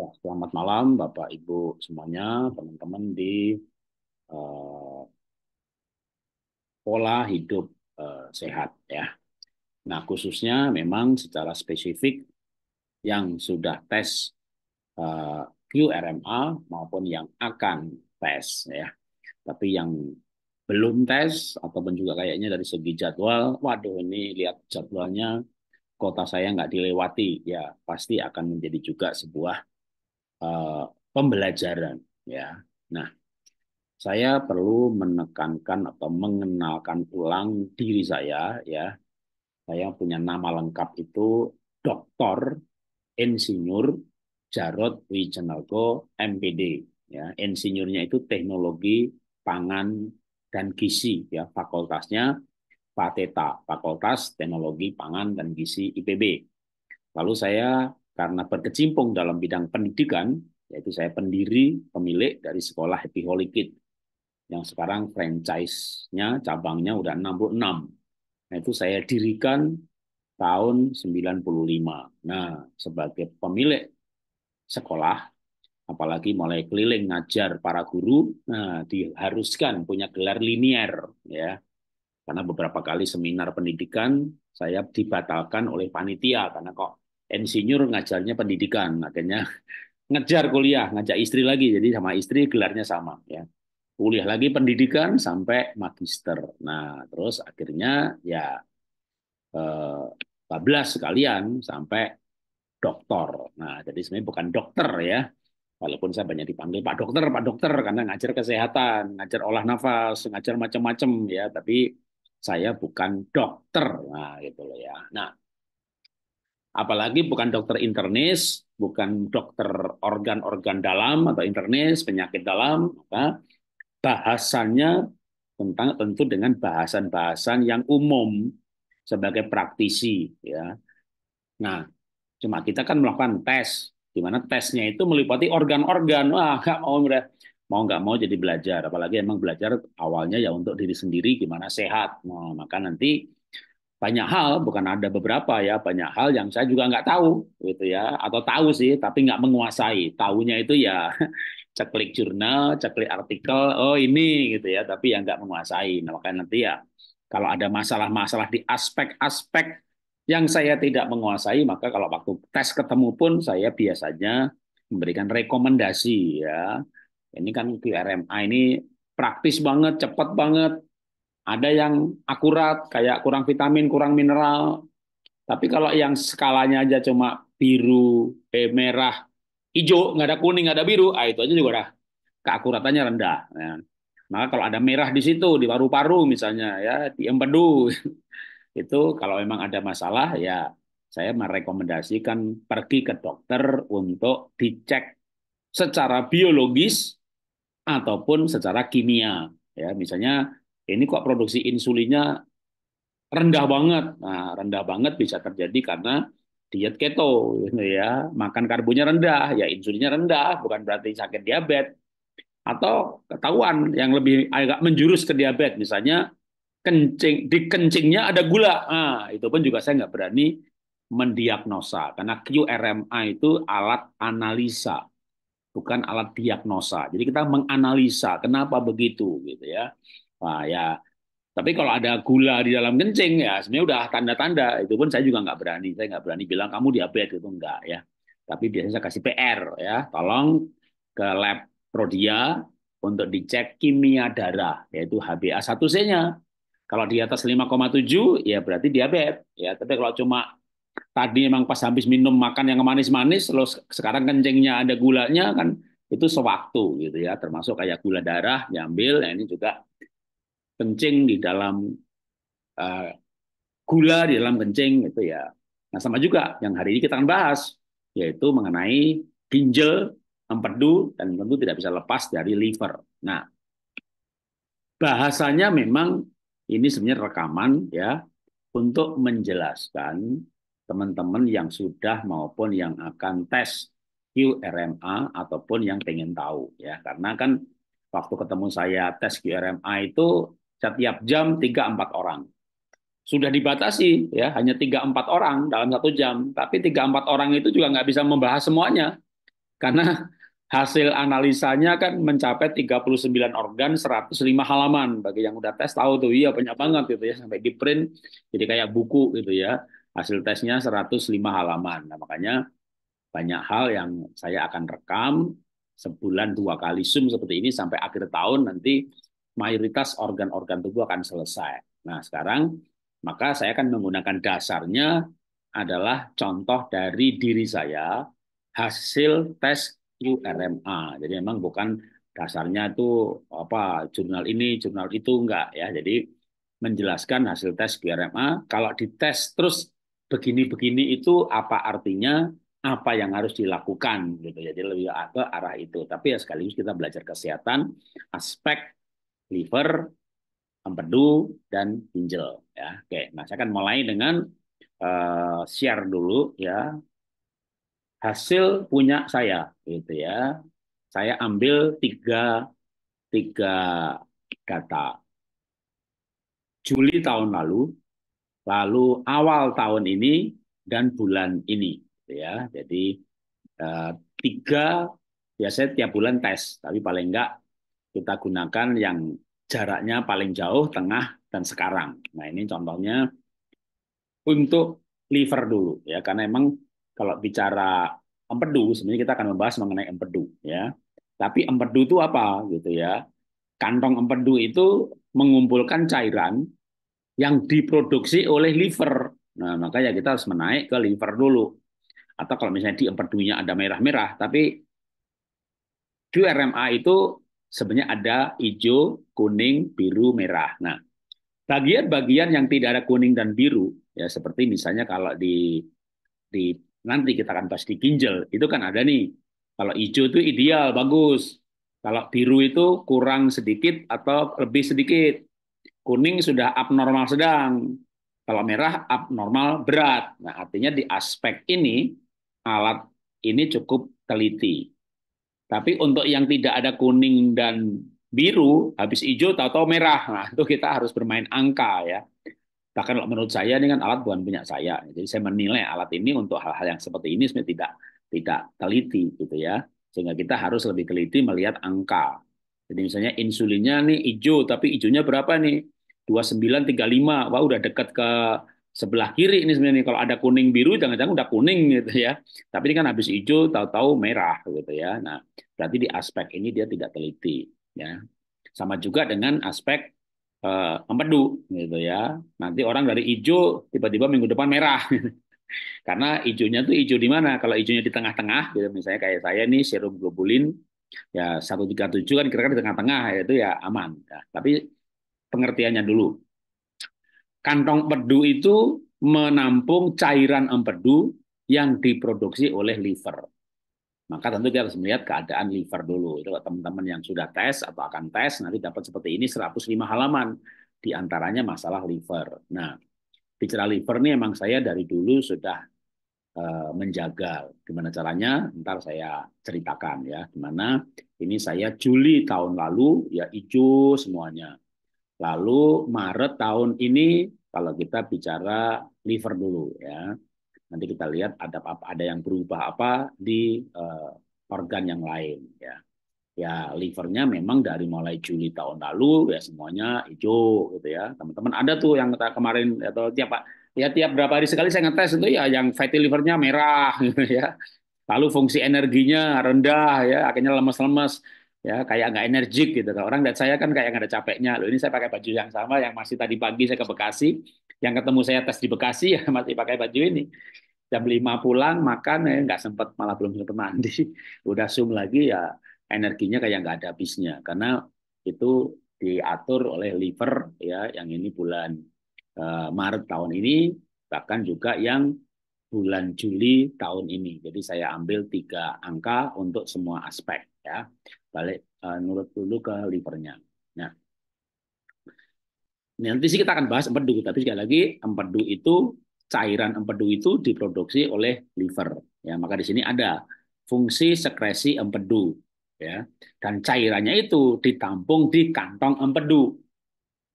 Ya, selamat malam Bapak Ibu semuanya, teman-teman di uh, pola hidup uh, sehat ya. Nah, khususnya memang secara spesifik yang sudah tes uh, eh, QRMA maupun yang akan tes ya. Tapi yang belum tes ataupun juga kayaknya dari segi jadwal, waduh ini lihat jadwalnya kota saya nggak dilewati ya pasti akan menjadi juga sebuah Eh, pembelajaran ya. Nah, saya perlu menekankan atau mengenalkan ulang diri saya ya. Saya punya nama lengkap itu Dr. Insinyur Jarod Wijenalgo MPD ya. Insinyurnya itu teknologi pangan dan gizi ya fakultasnya Pateta Fakultas Teknologi Pangan dan Gizi IPB. Lalu saya karena berkecimpung dalam bidang pendidikan, yaitu saya pendiri pemilik dari sekolah Happy Holy Kid yang sekarang franchise-nya cabangnya udah 66. Nah, itu saya dirikan tahun 95. Nah, sebagai pemilik sekolah apalagi mulai keliling ngajar para guru, nah diharuskan punya gelar linier ya. Karena beberapa kali seminar pendidikan saya dibatalkan oleh panitia karena kok insinyur ngajarnya pendidikan, akhirnya ngejar kuliah, ngajak istri lagi, jadi sama istri gelarnya sama ya. Kuliah lagi pendidikan sampai magister. Nah, terus akhirnya ya eh, bablas sekalian sampai doktor. Nah, jadi sebenarnya bukan dokter ya. Walaupun saya banyak dipanggil Pak Dokter, Pak Dokter karena ngajar kesehatan, ngajar olah nafas, ngajar macam-macam ya, tapi saya bukan dokter. Nah, gitu loh ya. Nah, Apalagi bukan dokter internis, bukan dokter organ-organ dalam atau internis, penyakit dalam, maka bahasannya tentang tentu dengan bahasan-bahasan yang umum sebagai praktisi ya. Nah, cuma kita kan melakukan tes di mana tesnya itu meliputi organ-organ. Wah, nggak mau mau nggak mau jadi belajar apalagi emang belajar awalnya ya untuk diri sendiri gimana sehat nah, maka nanti banyak hal, bukan ada beberapa ya, banyak hal yang saya juga nggak tahu gitu ya, atau tahu sih, tapi nggak menguasai. Tahunya itu ya ceklik jurnal, ceklik artikel, oh ini gitu ya, tapi yang nggak menguasai. Nah, makanya nanti ya kalau ada masalah-masalah di aspek-aspek yang saya tidak menguasai, maka kalau waktu tes ketemu pun saya biasanya memberikan rekomendasi ya. Ini kan QRMA ini praktis banget, cepat banget, ada yang akurat, kayak kurang vitamin, kurang mineral. Tapi kalau yang skalanya aja cuma biru, eh, merah, hijau, nggak ada kuning, nggak ada biru, ah itu aja juga lah keakuratannya rendah. Ya. Maka kalau ada merah di situ, di paru-paru misalnya, ya di empedu, itu kalau memang ada masalah, ya saya merekomendasikan pergi ke dokter untuk dicek secara biologis ataupun secara kimia. Ya, misalnya ini kok produksi insulinnya rendah banget. Nah, rendah banget bisa terjadi karena diet keto gitu ya. Makan karbonya rendah, ya insulinnya rendah, bukan berarti sakit diabetes. Atau ketahuan yang lebih agak menjurus ke diabetes misalnya kencing di kencingnya ada gula. Nah, itu pun juga saya nggak berani mendiagnosa karena QRMA itu alat analisa bukan alat diagnosa. Jadi kita menganalisa kenapa begitu gitu ya. Wah ya, tapi kalau ada gula di dalam kencing ya sebenarnya udah tanda-tanda. Itu pun saya juga nggak berani. Saya nggak berani bilang kamu diabetes itu enggak ya. Tapi biasanya saya kasih PR ya, tolong ke lab Prodia untuk dicek kimia darah yaitu HbA1c-nya. Kalau di atas 5,7 ya berarti diabetes ya. Tapi kalau cuma tadi memang pas habis minum makan yang manis-manis, lo sekarang kencingnya ada gulanya kan itu sewaktu gitu ya. Termasuk kayak gula darah diambil, ya ini juga kencing di dalam uh, gula di dalam kencing itu ya. Nah sama juga yang hari ini kita akan bahas yaitu mengenai ginjal empedu dan tentu tidak bisa lepas dari liver. Nah bahasanya memang ini sebenarnya rekaman ya untuk menjelaskan teman-teman yang sudah maupun yang akan tes QRMA ataupun yang pengen tahu ya karena kan waktu ketemu saya tes QRMA itu setiap jam 3-4 orang. Sudah dibatasi ya hanya 3-4 orang dalam satu jam, tapi 3-4 orang itu juga nggak bisa membahas semuanya. Karena hasil analisanya kan mencapai 39 organ 105 halaman bagi yang udah tes tahu tuh iya banyak banget gitu ya sampai di print jadi kayak buku gitu ya hasil tesnya 105 halaman nah makanya banyak hal yang saya akan rekam sebulan dua kali zoom seperti ini sampai akhir tahun nanti mayoritas organ-organ tubuh akan selesai. Nah, sekarang maka saya akan menggunakan dasarnya adalah contoh dari diri saya hasil tes QRMA. Jadi memang bukan dasarnya itu apa jurnal ini, jurnal itu enggak ya. Jadi menjelaskan hasil tes QRMA kalau dites terus begini-begini itu apa artinya, apa yang harus dilakukan gitu. Jadi lebih ke arah itu. Tapi ya sekaligus kita belajar kesehatan aspek liver, empedu, dan ginjal. Ya, oke. Nah, saya akan mulai dengan uh, share dulu ya hasil punya saya, gitu ya. Saya ambil tiga tiga data. Juli tahun lalu, lalu awal tahun ini dan bulan ini, gitu ya. Jadi uh, tiga biasanya tiap bulan tes, tapi paling enggak kita gunakan yang jaraknya paling jauh, tengah, dan sekarang. Nah ini contohnya untuk liver dulu ya, karena emang kalau bicara empedu sebenarnya kita akan membahas mengenai empedu ya. Tapi empedu itu apa gitu ya? Kantong empedu itu mengumpulkan cairan yang diproduksi oleh liver. Nah maka ya kita harus menaik ke liver dulu. Atau kalau misalnya di empedunya ada merah-merah, tapi QRMA itu sebenarnya ada hijau, kuning, biru, merah. Nah, bagian-bagian yang tidak ada kuning dan biru, ya seperti misalnya kalau di di nanti kita akan pasti ginjal, itu kan ada nih. Kalau hijau itu ideal, bagus. Kalau biru itu kurang sedikit atau lebih sedikit. Kuning sudah abnormal sedang. Kalau merah abnormal berat. Nah, artinya di aspek ini alat ini cukup teliti. Tapi untuk yang tidak ada kuning dan biru, habis hijau atau merah, nah itu kita harus bermain angka ya. Bahkan menurut saya ini kan alat bukan punya saya. Jadi saya menilai alat ini untuk hal-hal yang seperti ini sebenarnya tidak tidak teliti gitu ya. Sehingga kita harus lebih teliti melihat angka. Jadi misalnya insulinnya nih hijau, tapi hijaunya berapa nih? 2935. Wah, udah dekat ke sebelah kiri ini sebenarnya kalau ada kuning biru jangan-jangan udah kuning gitu ya. Tapi ini kan habis hijau tahu-tahu merah gitu ya. Nah, berarti di aspek ini dia tidak teliti ya. Sama juga dengan aspek eh, empedu gitu ya. Nanti orang dari hijau tiba-tiba minggu depan merah. Karena hijaunya tuh hijau di mana? Kalau hijaunya di tengah-tengah gitu misalnya kayak saya nih serum globulin ya satu 137 kan kira-kira di tengah-tengah ya itu ya aman. ya. tapi pengertiannya dulu kantong empedu itu menampung cairan empedu yang diproduksi oleh liver. Maka tentu kita harus melihat keadaan liver dulu. Itu teman-teman yang sudah tes atau akan tes nanti dapat seperti ini 105 halaman di antaranya masalah liver. Nah, bicara liver ini emang saya dari dulu sudah uh, menjaga gimana caranya ntar saya ceritakan ya gimana ini saya Juli tahun lalu ya hijau semuanya Lalu Maret tahun ini kalau kita bicara liver dulu ya. Nanti kita lihat ada apa, ada yang berubah apa di uh, organ yang lain ya. Ya livernya memang dari mulai Juli tahun lalu ya semuanya hijau gitu ya. Teman-teman ada tuh yang kita kemarin atau tiap pak ya tiap berapa hari sekali saya ngetes itu ya yang fatty livernya merah gitu ya. Lalu fungsi energinya rendah ya, akhirnya lemas-lemas ya kayak nggak energik gitu kan. orang lihat saya kan kayak nggak ada capeknya loh ini saya pakai baju yang sama yang masih tadi pagi saya ke Bekasi yang ketemu saya tes di Bekasi ya masih pakai baju ini jam lima pulang makan ya nggak sempat malah belum sempat mandi udah zoom lagi ya energinya kayak nggak ada habisnya karena itu diatur oleh liver ya yang ini bulan eh, Maret tahun ini bahkan juga yang bulan Juli tahun ini jadi saya ambil tiga angka untuk semua aspek ya balik uh, nurut dulu ke livernya. Nah, nanti sih kita akan bahas empedu, tapi sekali lagi empedu itu cairan empedu itu diproduksi oleh liver. Ya, maka di sini ada fungsi sekresi empedu, ya. Dan cairannya itu ditampung di kantong empedu.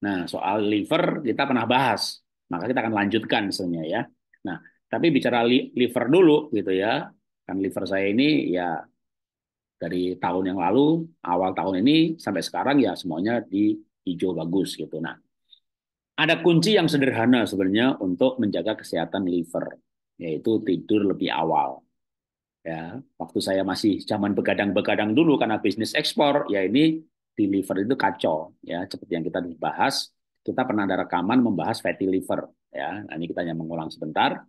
Nah, soal liver kita pernah bahas, maka kita akan lanjutkan sebenarnya ya. Nah, tapi bicara liver dulu gitu ya. Kan liver saya ini ya dari tahun yang lalu, awal tahun ini sampai sekarang ya semuanya di hijau bagus gitu. Nah, ada kunci yang sederhana sebenarnya untuk menjaga kesehatan liver, yaitu tidur lebih awal. Ya, waktu saya masih zaman begadang-begadang dulu karena bisnis ekspor, ya ini di liver itu kacau ya, seperti yang kita bahas, kita pernah ada rekaman membahas fatty liver ya. Nah, ini kita hanya mengulang sebentar.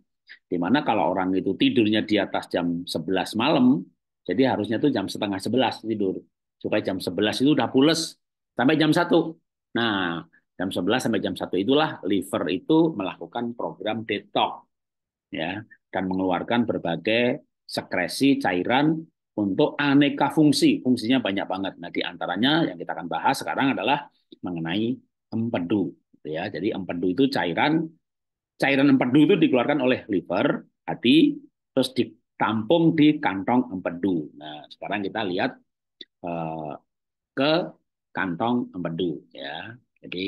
Dimana kalau orang itu tidurnya di atas jam 11 malam, jadi harusnya tuh jam setengah sebelas tidur. Supaya jam sebelas itu udah pules sampai jam satu. Nah, jam sebelas sampai jam satu itulah liver itu melakukan program detox ya dan mengeluarkan berbagai sekresi cairan untuk aneka fungsi. Fungsinya banyak banget. Nah, di antaranya yang kita akan bahas sekarang adalah mengenai empedu gitu ya. Jadi empedu itu cairan cairan empedu itu dikeluarkan oleh liver, hati, terus di tampung di kantong empedu. Nah, sekarang kita lihat uh, ke kantong empedu ya. Jadi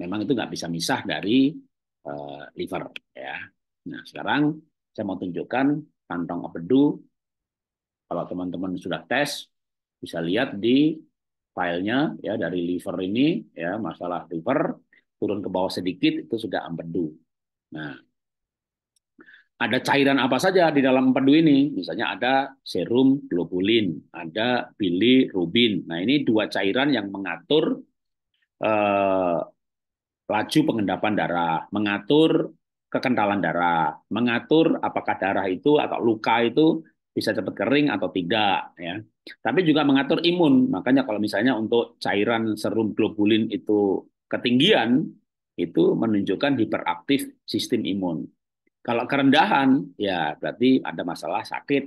memang itu nggak bisa misah dari uh, liver ya. Nah, sekarang saya mau tunjukkan kantong empedu. Kalau teman-teman sudah tes bisa lihat di filenya ya dari liver ini ya masalah liver turun ke bawah sedikit itu sudah empedu. Nah, ada cairan apa saja di dalam empedu ini. Misalnya ada serum globulin, ada bilirubin. Nah, ini dua cairan yang mengatur eh, laju pengendapan darah, mengatur kekentalan darah, mengatur apakah darah itu atau luka itu bisa cepat kering atau tidak ya. Tapi juga mengatur imun. Makanya kalau misalnya untuk cairan serum globulin itu ketinggian itu menunjukkan hiperaktif sistem imun. Kalau kerendahan, ya berarti ada masalah sakit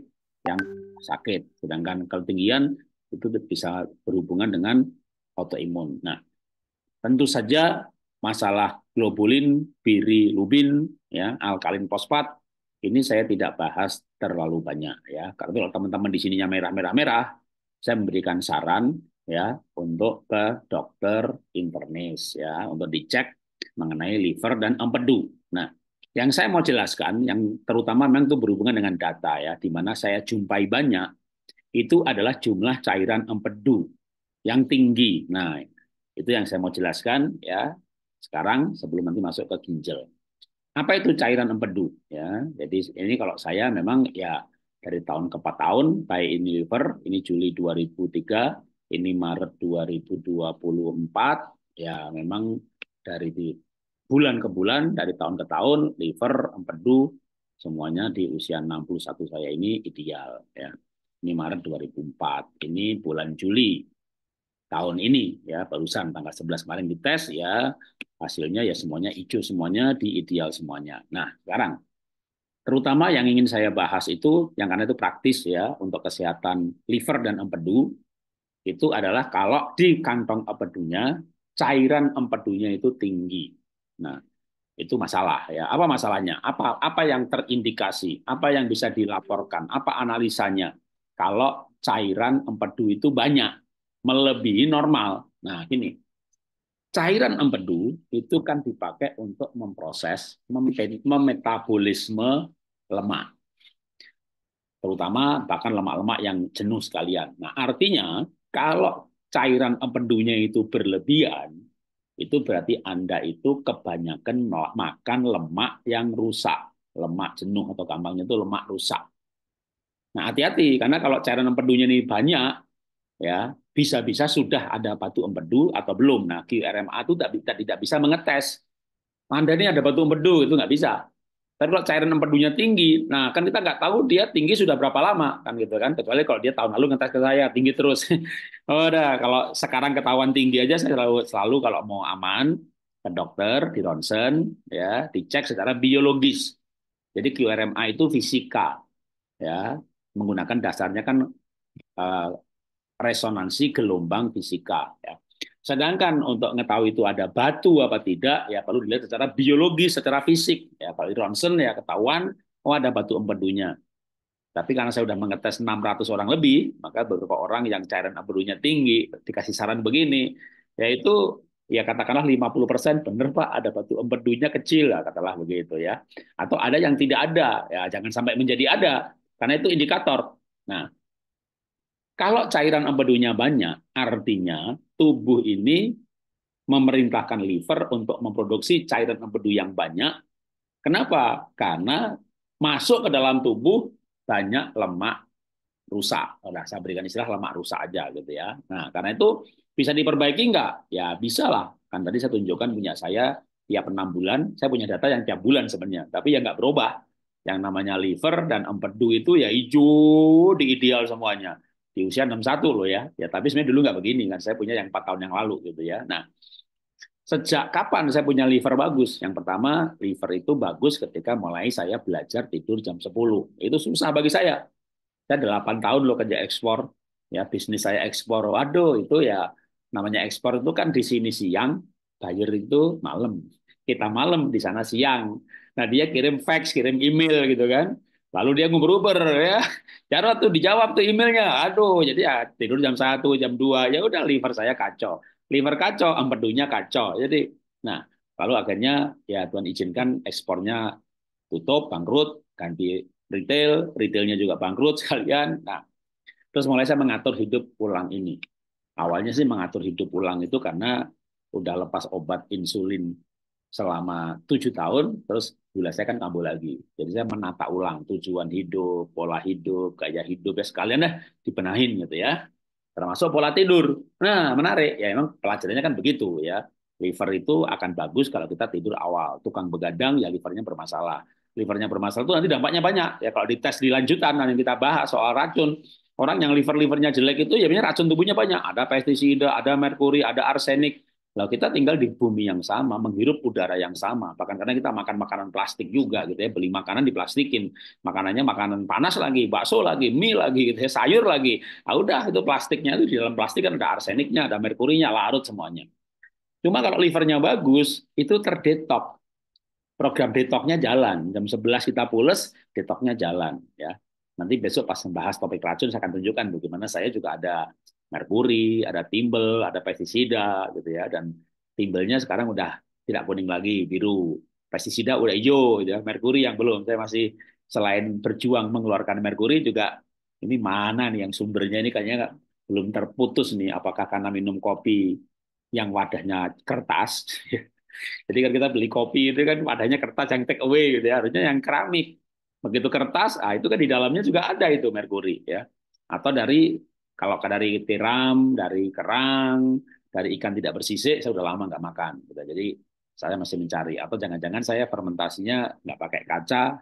yang sakit. Sedangkan ketinggian itu bisa berhubungan dengan autoimun. Nah, tentu saja masalah globulin, bilirubin, ya, alkalin fosfat ini saya tidak bahas terlalu banyak ya. Karena kalau teman-teman di sininya merah-merah-merah, saya memberikan saran ya untuk ke dokter internis ya untuk dicek mengenai liver dan empedu. Nah, yang saya mau jelaskan, yang terutama memang itu berhubungan dengan data ya, di mana saya jumpai banyak, itu adalah jumlah cairan empedu yang tinggi. Nah, itu yang saya mau jelaskan ya. Sekarang sebelum nanti masuk ke ginjal. Apa itu cairan empedu ya? Jadi ini kalau saya memang ya dari tahun ke tahun baik ini liver, ini Juli 2003, ini Maret 2024 ya memang dari di bulan ke bulan, dari tahun ke tahun, liver, empedu, semuanya di usia 61 saya ini ideal. ya Ini Maret 2004, ini bulan Juli tahun ini ya barusan tanggal 11 kemarin dites ya hasilnya ya semuanya hijau semuanya di ideal semuanya. Nah sekarang terutama yang ingin saya bahas itu yang karena itu praktis ya untuk kesehatan liver dan empedu itu adalah kalau di kantong empedunya cairan empedunya itu tinggi Nah, itu masalah ya. Apa masalahnya? Apa apa yang terindikasi? Apa yang bisa dilaporkan? Apa analisanya? Kalau cairan empedu itu banyak melebihi normal. Nah, gini. Cairan empedu itu kan dipakai untuk memproses memetabolisme lemak. Terutama bahkan lemak-lemak yang jenuh sekalian. Nah, artinya kalau cairan empedunya itu berlebihan, itu berarti Anda itu kebanyakan makan lemak yang rusak. Lemak jenuh atau gampangnya itu lemak rusak. Nah, hati-hati karena kalau cairan empedunya ini banyak, ya bisa-bisa sudah ada batu empedu atau belum. Nah, QRMA itu tidak, tidak bisa mengetes. Anda ini ada batu empedu itu nggak bisa. Tapi kalau cairan empedunya tinggi, nah kan kita nggak tahu dia tinggi sudah berapa lama kan gitu kan. Kecuali kalau dia tahun lalu ngetes ke saya tinggi terus. oh, udah kalau sekarang ketahuan tinggi aja saya selalu selalu kalau mau aman ke dokter, di ronsen, ya dicek secara biologis. Jadi QRMA itu fisika, ya menggunakan dasarnya kan uh, resonansi gelombang fisika. Ya. Sedangkan untuk mengetahui itu ada batu apa tidak, ya perlu dilihat secara biologi, secara fisik. Ya, kalau di ronsen ya ketahuan, oh ada batu empedunya. Tapi karena saya sudah mengetes 600 orang lebih, maka beberapa orang yang cairan empedunya tinggi, dikasih saran begini, yaitu ya katakanlah 50% benar Pak ada batu empedunya kecil lah katalah begitu ya. Atau ada yang tidak ada, ya jangan sampai menjadi ada karena itu indikator. Nah, kalau cairan empedunya banyak, artinya tubuh ini memerintahkan liver untuk memproduksi cairan empedu yang banyak. Kenapa? Karena masuk ke dalam tubuh banyak lemak rusak. Nah, saya berikan istilah lemak rusak aja gitu ya. Nah, karena itu bisa diperbaiki nggak? Ya bisa lah. Kan tadi saya tunjukkan punya saya tiap enam bulan, saya punya data yang tiap bulan sebenarnya. Tapi yang nggak berubah. Yang namanya liver dan empedu itu ya hijau di ideal semuanya di usia 61 loh ya. Ya tapi sebenarnya dulu nggak begini kan. Saya punya yang 4 tahun yang lalu gitu ya. Nah, sejak kapan saya punya liver bagus? Yang pertama, liver itu bagus ketika mulai saya belajar tidur jam 10. Itu susah bagi saya. Saya 8 tahun loh kerja ekspor, ya bisnis saya ekspor. Waduh, itu ya namanya ekspor itu kan di sini siang, bayar itu malam. Kita malam di sana siang. Nah, dia kirim fax, kirim email gitu kan Lalu dia nguber-uber ya. Jarot tuh dijawab tuh emailnya. Aduh, jadi ya, tidur jam 1, jam 2. Ya udah liver saya kacau. Liver kacau, empedunya kacau. Jadi, nah, lalu akhirnya ya Tuhan izinkan ekspornya tutup, bangkrut, ganti retail, retailnya juga bangkrut sekalian. Nah, terus mulai saya mengatur hidup pulang ini. Awalnya sih mengatur hidup pulang itu karena udah lepas obat insulin selama tujuh tahun, terus gula saya kan kambuh lagi. Jadi saya menata ulang tujuan hidup, pola hidup, gaya hidup ya sekalian deh dibenahin gitu ya. Termasuk pola tidur. Nah menarik ya emang pelajarannya kan begitu ya. Liver itu akan bagus kalau kita tidur awal. Tukang begadang ya livernya bermasalah. Livernya bermasalah itu nanti dampaknya banyak. Ya kalau dites di lanjutan nanti kita bahas soal racun. Orang yang liver-livernya jelek itu ya racun tubuhnya banyak. Ada pestisida, ada merkuri, ada arsenik, Lalu kita tinggal di bumi yang sama, menghirup udara yang sama. Bahkan karena kita makan makanan plastik juga gitu ya, beli makanan diplastikin. Makanannya makanan panas lagi, bakso lagi, mie lagi, gitu ya, sayur lagi. Ah udah itu plastiknya itu di dalam plastik kan ada arseniknya, ada merkurinya, larut semuanya. Cuma kalau livernya bagus, itu terdetok. Program detoknya jalan. Jam 11 kita pules, detoknya jalan ya. Nanti besok pas membahas topik racun saya akan tunjukkan bagaimana saya juga ada merkuri, ada timbel, ada pestisida gitu ya dan timbelnya sekarang udah tidak kuning lagi, biru. Pestisida udah hijau gitu ya. Merkuri yang belum. Saya masih selain berjuang mengeluarkan merkuri juga ini mana nih yang sumbernya ini kayaknya belum terputus nih apakah karena minum kopi yang wadahnya kertas jadi kan kita beli kopi itu kan wadahnya kertas yang take away gitu ya harusnya yang keramik begitu kertas ah itu kan di dalamnya juga ada itu merkuri ya atau dari kalau dari tiram, dari kerang, dari ikan tidak bersisik, saya sudah lama nggak makan. Gitu. Jadi saya masih mencari. Atau jangan-jangan saya fermentasinya nggak pakai kaca,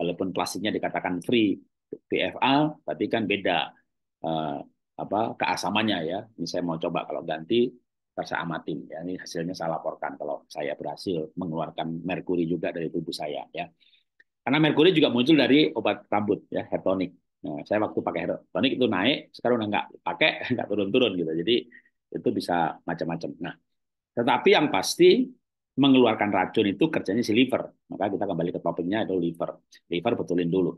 walaupun plastiknya dikatakan free PFA, tapi kan beda eh, apa keasamannya ya. Ini saya mau coba kalau ganti, saya amatin. Ya. Ini hasilnya saya laporkan kalau saya berhasil mengeluarkan merkuri juga dari tubuh saya. ya. Karena merkuri juga muncul dari obat rambut, ya, tonic. Nah, saya waktu pakai hero itu naik, sekarang udah nggak pakai, nggak turun-turun gitu. Jadi itu bisa macam-macam. Nah, tetapi yang pasti mengeluarkan racun itu kerjanya si liver. Maka kita kembali ke topiknya itu liver. Liver betulin dulu.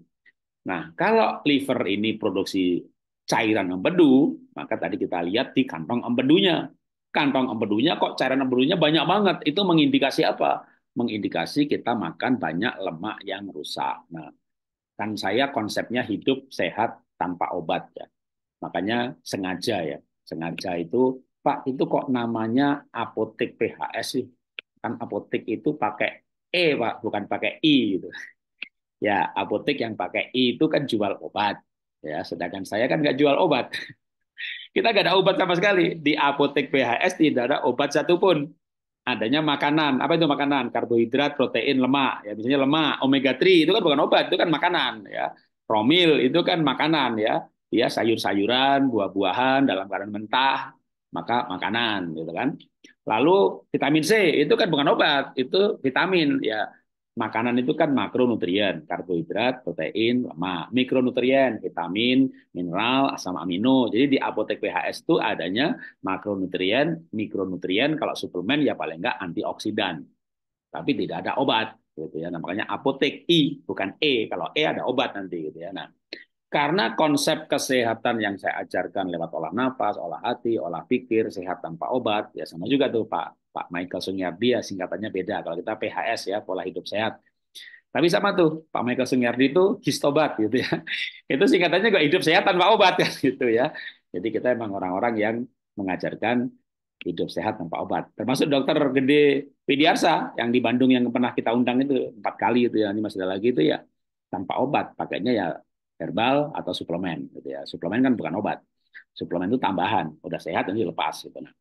Nah, kalau liver ini produksi cairan empedu, maka tadi kita lihat di kantong empedunya. Kantong empedunya kok cairan empedunya banyak banget. Itu mengindikasi apa? Mengindikasi kita makan banyak lemak yang rusak. Nah, kan saya konsepnya hidup sehat tanpa obat ya. Makanya sengaja ya, sengaja itu Pak itu kok namanya apotek PHS sih? Kan apotek itu pakai E Pak, bukan pakai I gitu. Ya apotek yang pakai I itu kan jual obat. Ya, sedangkan saya kan nggak jual obat. Kita nggak ada obat sama sekali di apotek PHS tidak ada obat satupun adanya makanan. Apa itu makanan? Karbohidrat, protein, lemak. Ya, misalnya lemak, omega 3 itu kan bukan obat, itu kan makanan ya. Promil itu kan makanan ya. Ya, sayur-sayuran, buah-buahan dalam keadaan mentah, maka makanan gitu kan. Lalu vitamin C itu kan bukan obat, itu vitamin ya. Makanan itu kan makronutrien, karbohidrat, protein, lemak. Mikronutrien, vitamin, mineral, asam amino. Jadi di apotek PHS itu adanya makronutrien, mikronutrien, kalau suplemen ya paling enggak antioksidan. Tapi tidak ada obat gitu ya. Nah, makanya apotek I bukan E. Kalau E ada obat nanti gitu ya. Nah, karena konsep kesehatan yang saya ajarkan lewat olah nafas, olah hati, olah pikir, sehat tanpa obat, ya sama juga tuh Pak Pak Michael Sunyardi ya singkatannya beda. Kalau kita PHS ya pola hidup sehat. Tapi sama tuh Pak Michael Sunyardi itu histobat gitu ya. Itu singkatannya gak hidup sehat tanpa obat ya gitu ya. Jadi kita emang orang-orang yang mengajarkan hidup sehat tanpa obat. Termasuk dokter gede Widiarsa yang di Bandung yang pernah kita undang itu empat kali itu ya, ini masih ada lagi itu ya tanpa obat, pakainya ya herbal atau suplemen gitu ya. Suplemen kan bukan obat. Suplemen itu tambahan, udah sehat nanti lepas gitu. Nah,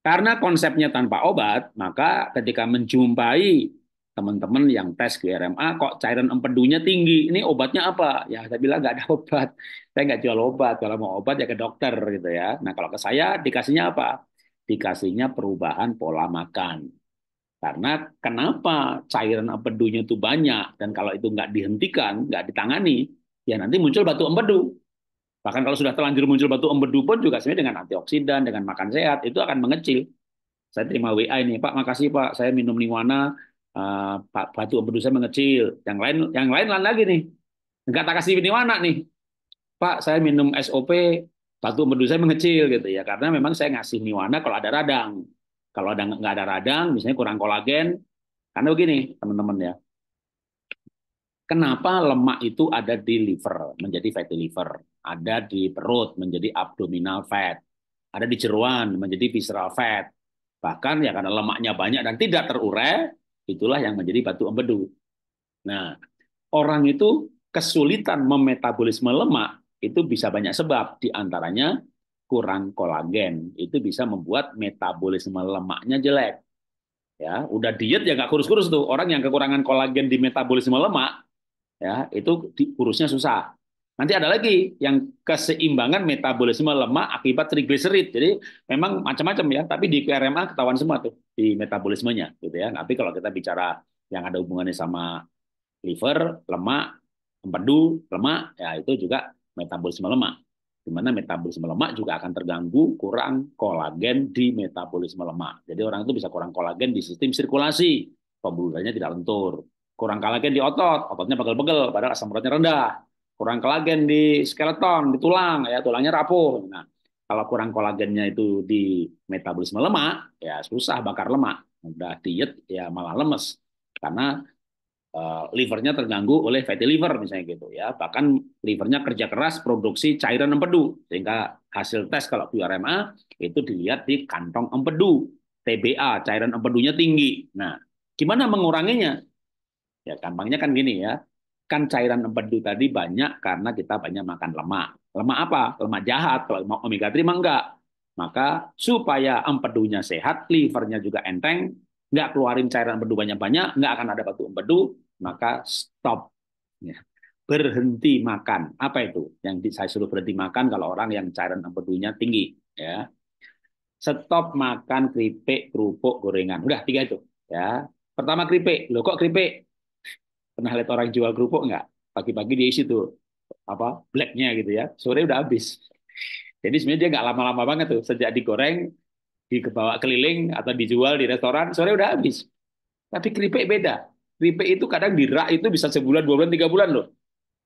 karena konsepnya tanpa obat, maka ketika menjumpai teman-teman yang tes GRMA kok cairan empedunya tinggi, ini obatnya apa? Ya saya bilang nggak ada obat, saya nggak jual obat. Kalau mau obat ya ke dokter gitu ya. Nah kalau ke saya dikasihnya apa? Dikasihnya perubahan pola makan. Karena kenapa cairan empedunya itu banyak dan kalau itu nggak dihentikan, nggak ditangani, ya nanti muncul batu empedu. Bahkan kalau sudah terlanjur muncul batu empedu pun juga sebenarnya dengan antioksidan, dengan makan sehat, itu akan mengecil. Saya terima WA ini, Pak, makasih Pak, saya minum Niwana, uh, eh, Pak, batu empedu saya mengecil. Yang lain yang lain lain lagi nih. nggak tak kasih Niwana nih. Pak, saya minum SOP, batu empedu saya mengecil gitu ya. Karena memang saya ngasih Niwana kalau ada radang. Kalau ada nggak ada radang, misalnya kurang kolagen. Karena begini, teman-teman ya Kenapa lemak itu ada di liver menjadi fatty liver, ada di perut menjadi abdominal fat, ada di jeruan menjadi visceral fat. Bahkan ya karena lemaknya banyak dan tidak terurai, itulah yang menjadi batu empedu. Nah, orang itu kesulitan memetabolisme lemak itu bisa banyak sebab, diantaranya kurang kolagen itu bisa membuat metabolisme lemaknya jelek. Ya, udah diet ya nggak kurus-kurus tuh. Orang yang kekurangan kolagen di metabolisme lemak ya itu diurusnya susah. Nanti ada lagi yang keseimbangan metabolisme lemak akibat trigliserid. Jadi memang macam-macam ya, tapi di RMA ketahuan semua tuh di metabolismenya gitu ya. Tapi kalau kita bicara yang ada hubungannya sama liver, lemak, empedu, lemak, ya itu juga metabolisme lemak. Di mana metabolisme lemak juga akan terganggu kurang kolagen di metabolisme lemak. Jadi orang itu bisa kurang kolagen di sistem sirkulasi, pembuluh darahnya tidak lentur kurang kolagen di otot, ototnya pegel-pegel, padahal asam uratnya rendah. Kurang kolagen di skeleton, di tulang, ya tulangnya rapuh. Nah, kalau kurang kolagennya itu di metabolisme lemak, ya susah bakar lemak. Udah diet, ya malah lemes. Karena uh, livernya terganggu oleh fatty liver misalnya gitu ya. Bahkan livernya kerja keras produksi cairan empedu. Sehingga hasil tes kalau QRMA er itu dilihat di kantong empedu. TBA, cairan empedunya tinggi. Nah, gimana menguranginya? Ya, gampangnya kan gini ya. Kan cairan empedu tadi banyak karena kita banyak makan lemak. Lemak apa? Lemak jahat. Kalau lemak omega 3 enggak. Maka supaya empedunya sehat, livernya juga enteng, enggak keluarin cairan empedu banyak-banyak, enggak akan ada batu empedu, maka stop. Ya. Berhenti makan. Apa itu? Yang saya suruh berhenti makan kalau orang yang cairan empedunya tinggi. Ya. Stop makan keripik, kerupuk, gorengan. Udah, tiga itu. Ya. Pertama keripik. Loh kok keripik? Pernah lihat orang jual kerupuk nggak? Pagi-pagi dia isi tuh apa blacknya gitu ya. Sore udah habis. Jadi sebenarnya dia nggak lama-lama banget tuh. Sejak digoreng, dibawa keliling atau dijual di restoran, sore udah habis. Tapi keripik beda. Keripik itu kadang di rak itu bisa sebulan, dua bulan, tiga bulan loh.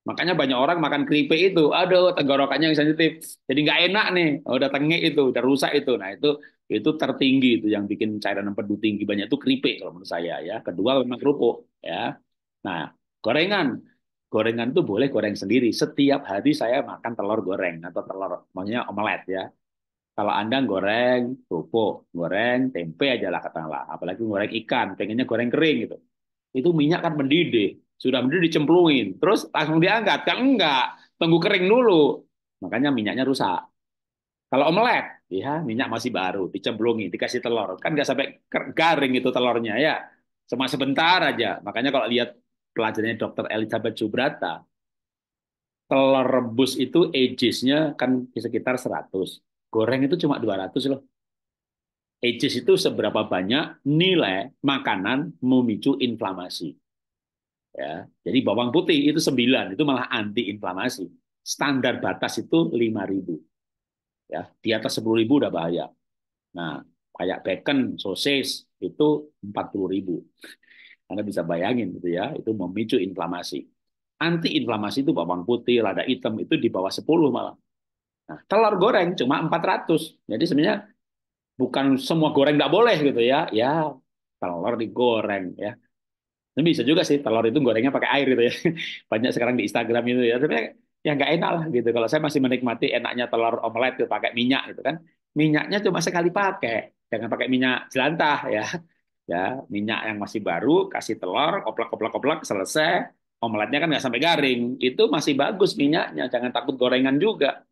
Makanya banyak orang makan keripik itu, aduh tenggorokannya yang sensitif, jadi nggak enak nih, oh, udah tengik itu, udah rusak itu. Nah itu itu tertinggi itu yang bikin cairan empedu tinggi banyak itu keripik kalau menurut saya ya. Kedua memang kerupuk ya. Nah, gorengan. Gorengan itu boleh goreng sendiri. Setiap hari saya makan telur goreng atau telur, maksudnya omelet ya. Kalau Anda goreng kerupuk, goreng tempe aja lah katakanlah. Apalagi goreng ikan, pengennya goreng kering gitu. Itu minyak kan mendidih. Sudah mendidih dicemplungin. Terus langsung diangkat. Kan enggak. Tunggu kering dulu. Makanya minyaknya rusak. Kalau omelet, ya minyak masih baru, dicemplungin, dikasih telur. Kan nggak sampai garing itu telurnya ya. Cuma sebentar aja. Makanya kalau lihat pelajarannya Dr. Elizabeth Jubrata, telur rebus itu ages-nya kan di sekitar 100. Goreng itu cuma 200 loh. Ages itu seberapa banyak nilai makanan memicu inflamasi. Ya, jadi bawang putih itu 9, itu malah anti-inflamasi. Standar batas itu 5.000. Ya, di atas 10.000 udah bahaya. Nah, kayak bacon, sosis itu 40.000. Anda bisa bayangin gitu ya, itu memicu inflamasi. Antiinflamasi itu bawang putih, lada hitam itu di bawah 10 malah. Nah, telur goreng cuma 400. Jadi sebenarnya bukan semua goreng nggak boleh gitu ya. Ya, telur digoreng ya. Ini bisa juga sih telur itu gorengnya pakai air gitu ya. Banyak sekarang di Instagram itu ya. Tapi ya nggak enak lah gitu. Kalau saya masih menikmati enaknya telur omelet itu pakai minyak gitu kan. Minyaknya cuma sekali pakai. Jangan pakai minyak jelantah ya ya minyak yang masih baru kasih telur koplak koplak koplak selesai omeletnya kan nggak sampai garing itu masih bagus minyaknya jangan takut gorengan juga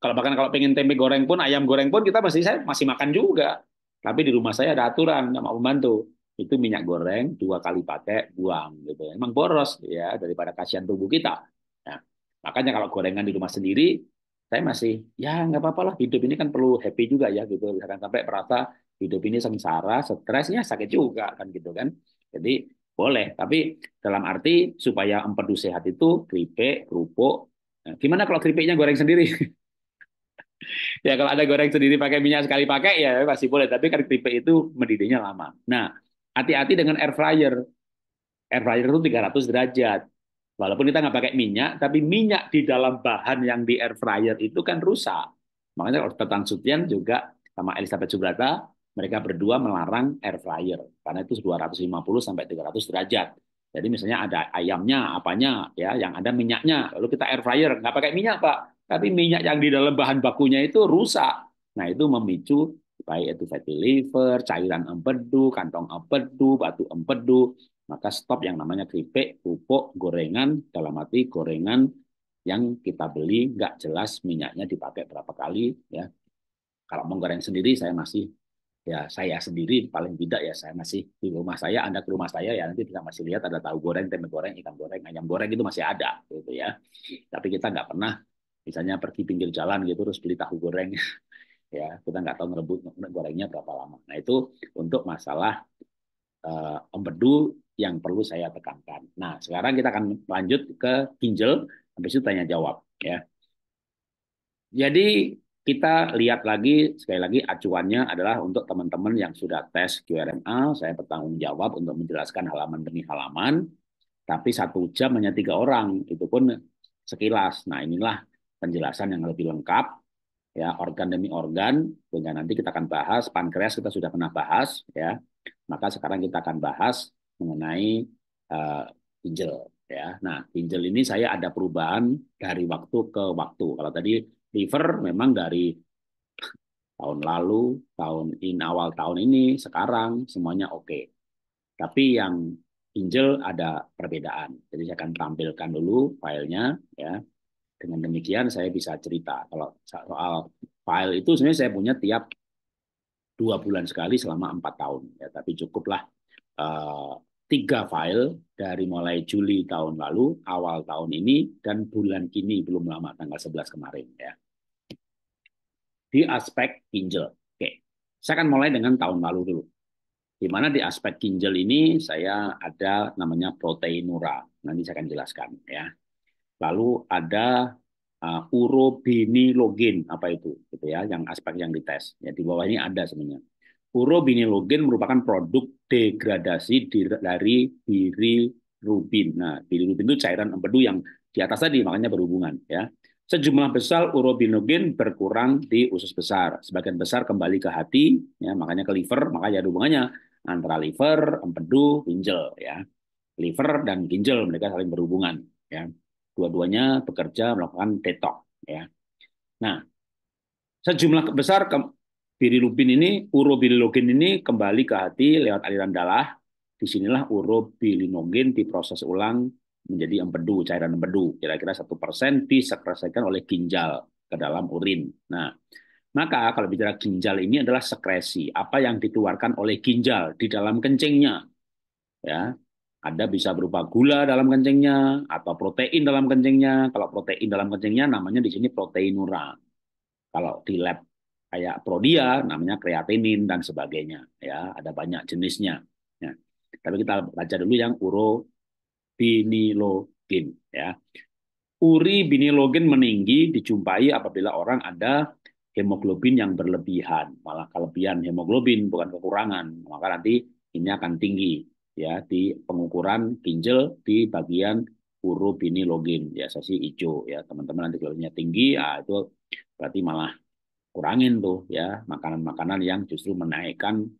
kalau bahkan kalau pengen tempe goreng pun ayam goreng pun kita masih saya masih makan juga tapi di rumah saya ada aturan nggak mau membantu itu minyak goreng dua kali pakai buang gitu emang boros ya daripada kasihan tubuh kita nah, makanya kalau gorengan di rumah sendiri saya masih ya nggak apa-apa lah hidup ini kan perlu happy juga ya gitu jangan sampai merasa hidup ini sengsara, stresnya sakit juga kan gitu kan. Jadi boleh, tapi dalam arti supaya empedu sehat itu keripik, kerupuk. Nah, gimana kalau keripiknya goreng sendiri? ya kalau ada goreng sendiri pakai minyak sekali pakai ya pasti boleh, tapi kan keripik itu mendidihnya lama. Nah, hati-hati dengan air fryer. Air fryer itu 300 derajat. Walaupun kita nggak pakai minyak, tapi minyak di dalam bahan yang di air fryer itu kan rusak. Makanya kalau Tetang Sutian juga sama Elizabeth Subrata mereka berdua melarang air fryer karena itu 250 sampai 300 derajat. Jadi misalnya ada ayamnya, apanya, ya, yang ada minyaknya. Lalu kita air fryer, nggak pakai minyak pak, tapi minyak yang di dalam bahan bakunya itu rusak. Nah itu memicu baik itu fatty liver, cairan empedu, kantong empedu, batu empedu. Maka stop yang namanya keripik, pupuk, gorengan, dalam arti gorengan yang kita beli nggak jelas minyaknya dipakai berapa kali ya. Kalau menggoreng sendiri saya masih ya saya sendiri paling tidak ya saya masih di rumah saya anda ke rumah saya ya nanti kita masih lihat ada tahu goreng tempe goreng ikan goreng ayam goreng itu masih ada gitu ya tapi kita nggak pernah misalnya pergi pinggir jalan gitu terus beli tahu goreng ya kita nggak tahu merebut gorengnya berapa lama nah itu untuk masalah uh, eh, empedu yang perlu saya tekankan nah sekarang kita akan lanjut ke ginjal habis itu tanya jawab ya jadi kita lihat lagi, sekali lagi acuannya adalah untuk teman-teman yang sudah tes QRMA, saya bertanggung jawab untuk menjelaskan halaman demi halaman, tapi satu jam hanya tiga orang, itu pun sekilas. Nah inilah penjelasan yang lebih lengkap, ya organ demi organ, sehingga nanti kita akan bahas, pankreas kita sudah pernah bahas, ya maka sekarang kita akan bahas mengenai uh, ginjal ya. Nah, ginjal ini saya ada perubahan dari waktu ke waktu. Kalau tadi liver memang dari tahun lalu, tahun in awal tahun ini, sekarang semuanya oke. Okay. Tapi yang ginjal ada perbedaan. Jadi saya akan tampilkan dulu filenya ya. Dengan demikian saya bisa cerita kalau soal file itu sebenarnya saya punya tiap dua bulan sekali selama empat tahun ya. Tapi cukuplah uh, tiga file dari mulai Juli tahun lalu, awal tahun ini dan bulan ini belum lama tanggal 11 kemarin ya di aspek ginjal. Oke, saya akan mulai dengan tahun lalu dulu. Di mana di aspek ginjal ini saya ada namanya proteinura. Nanti saya akan jelaskan ya. Lalu ada uh, eh, urobinilogen apa itu gitu ya yang aspek yang dites ya di bawah ini ada sebenarnya urobinilogen merupakan produk degradasi dari bilirubin nah bilirubin itu cairan empedu yang di atas tadi makanya berhubungan ya sejumlah besar urobinogen berkurang di usus besar. Sebagian besar kembali ke hati, ya, makanya ke liver, makanya ada hubungannya antara liver, empedu, ginjal. Ya. Liver dan ginjal mereka saling berhubungan. Ya. Dua-duanya bekerja melakukan detox. Ya. Nah, sejumlah besar ke bilirubin ini, urobilinogen ini kembali ke hati lewat aliran darah. Disinilah urobilinogen diproses ulang menjadi empedu, cairan empedu, kira-kira satu persen disekresikan oleh ginjal ke dalam urin. Nah, maka kalau bicara ginjal ini adalah sekresi, apa yang dikeluarkan oleh ginjal di dalam kencingnya. Ya, ada bisa berupa gula dalam kencingnya atau protein dalam kencingnya. Kalau protein dalam kencingnya namanya di sini proteinura. Kalau di lab kayak prodia namanya kreatinin dan sebagainya ya, ada banyak jenisnya. Ya. Tapi kita baca dulu yang uro bini Ya. Uri binilogin meninggi dijumpai apabila orang ada hemoglobin yang berlebihan, malah kelebihan hemoglobin bukan kekurangan, maka nanti ini akan tinggi ya di pengukuran ginjal di bagian uru binilogin ya sesi hijau ya teman-teman nanti kalau tinggi ya, itu berarti malah kurangin tuh ya makanan-makanan yang justru menaikkan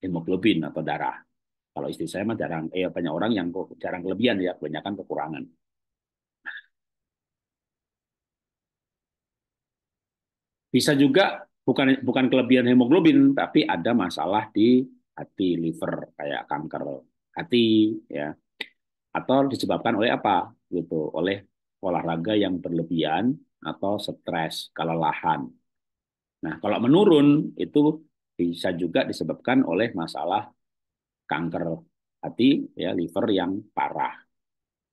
hemoglobin atau darah kalau istri saya mah jarang, eh banyak orang yang jarang kelebihan ya, kebanyakan kekurangan. Bisa juga bukan bukan kelebihan hemoglobin, tapi ada masalah di hati, liver, kayak kanker hati, ya, atau disebabkan oleh apa gitu oleh olahraga yang berlebihan atau stres kelelahan nah kalau menurun itu bisa juga disebabkan oleh masalah kanker hati ya liver yang parah.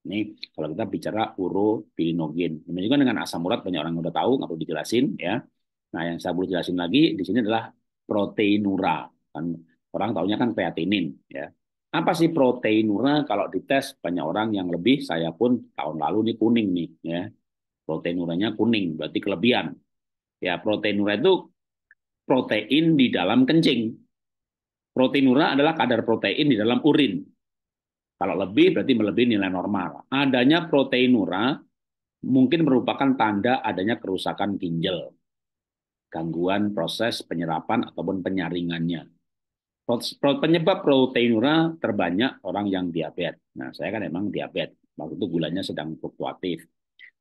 Ini kalau kita bicara urobilinogen. juga dengan asam urat banyak orang yang udah tahu, nggak perlu dijelasin ya. Nah, yang saya perlu jelasin lagi di sini adalah proteinura. Kan orang tahunya kan kreatinin ya. Apa sih proteinura kalau dites banyak orang yang lebih saya pun tahun lalu ini kuning nih ya. Proteinuranya kuning berarti kelebihan. Ya, proteinura itu protein di dalam kencing Proteinura adalah kadar protein di dalam urin. Kalau lebih berarti melebihi nilai normal. Adanya proteinura mungkin merupakan tanda adanya kerusakan ginjal, gangguan proses penyerapan ataupun penyaringannya. Penyebab proteinura terbanyak orang yang diabetes. Nah, saya kan memang diabetes. Waktu itu gulanya sedang fluktuatif.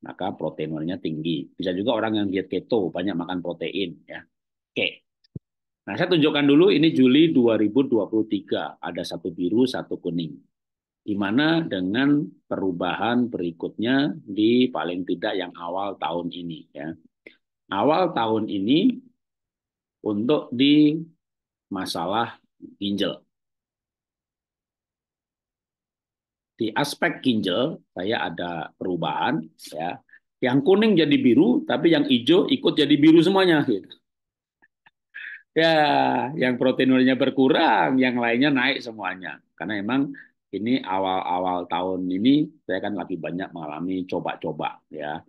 Maka proteinurnya tinggi. Bisa juga orang yang diet keto, banyak makan protein. ya. Oke, Nah, saya tunjukkan dulu ini Juli 2023, ada satu biru, satu kuning. Di mana dengan perubahan berikutnya di paling tidak yang awal tahun ini ya. Awal tahun ini untuk di masalah ginjal. Di aspek ginjal saya ada perubahan ya. Yang kuning jadi biru, tapi yang hijau ikut jadi biru semuanya gitu. Ya, yang proteinurnya berkurang, yang lainnya naik semuanya. Karena emang ini awal-awal tahun ini saya kan lagi banyak mengalami coba-coba ya.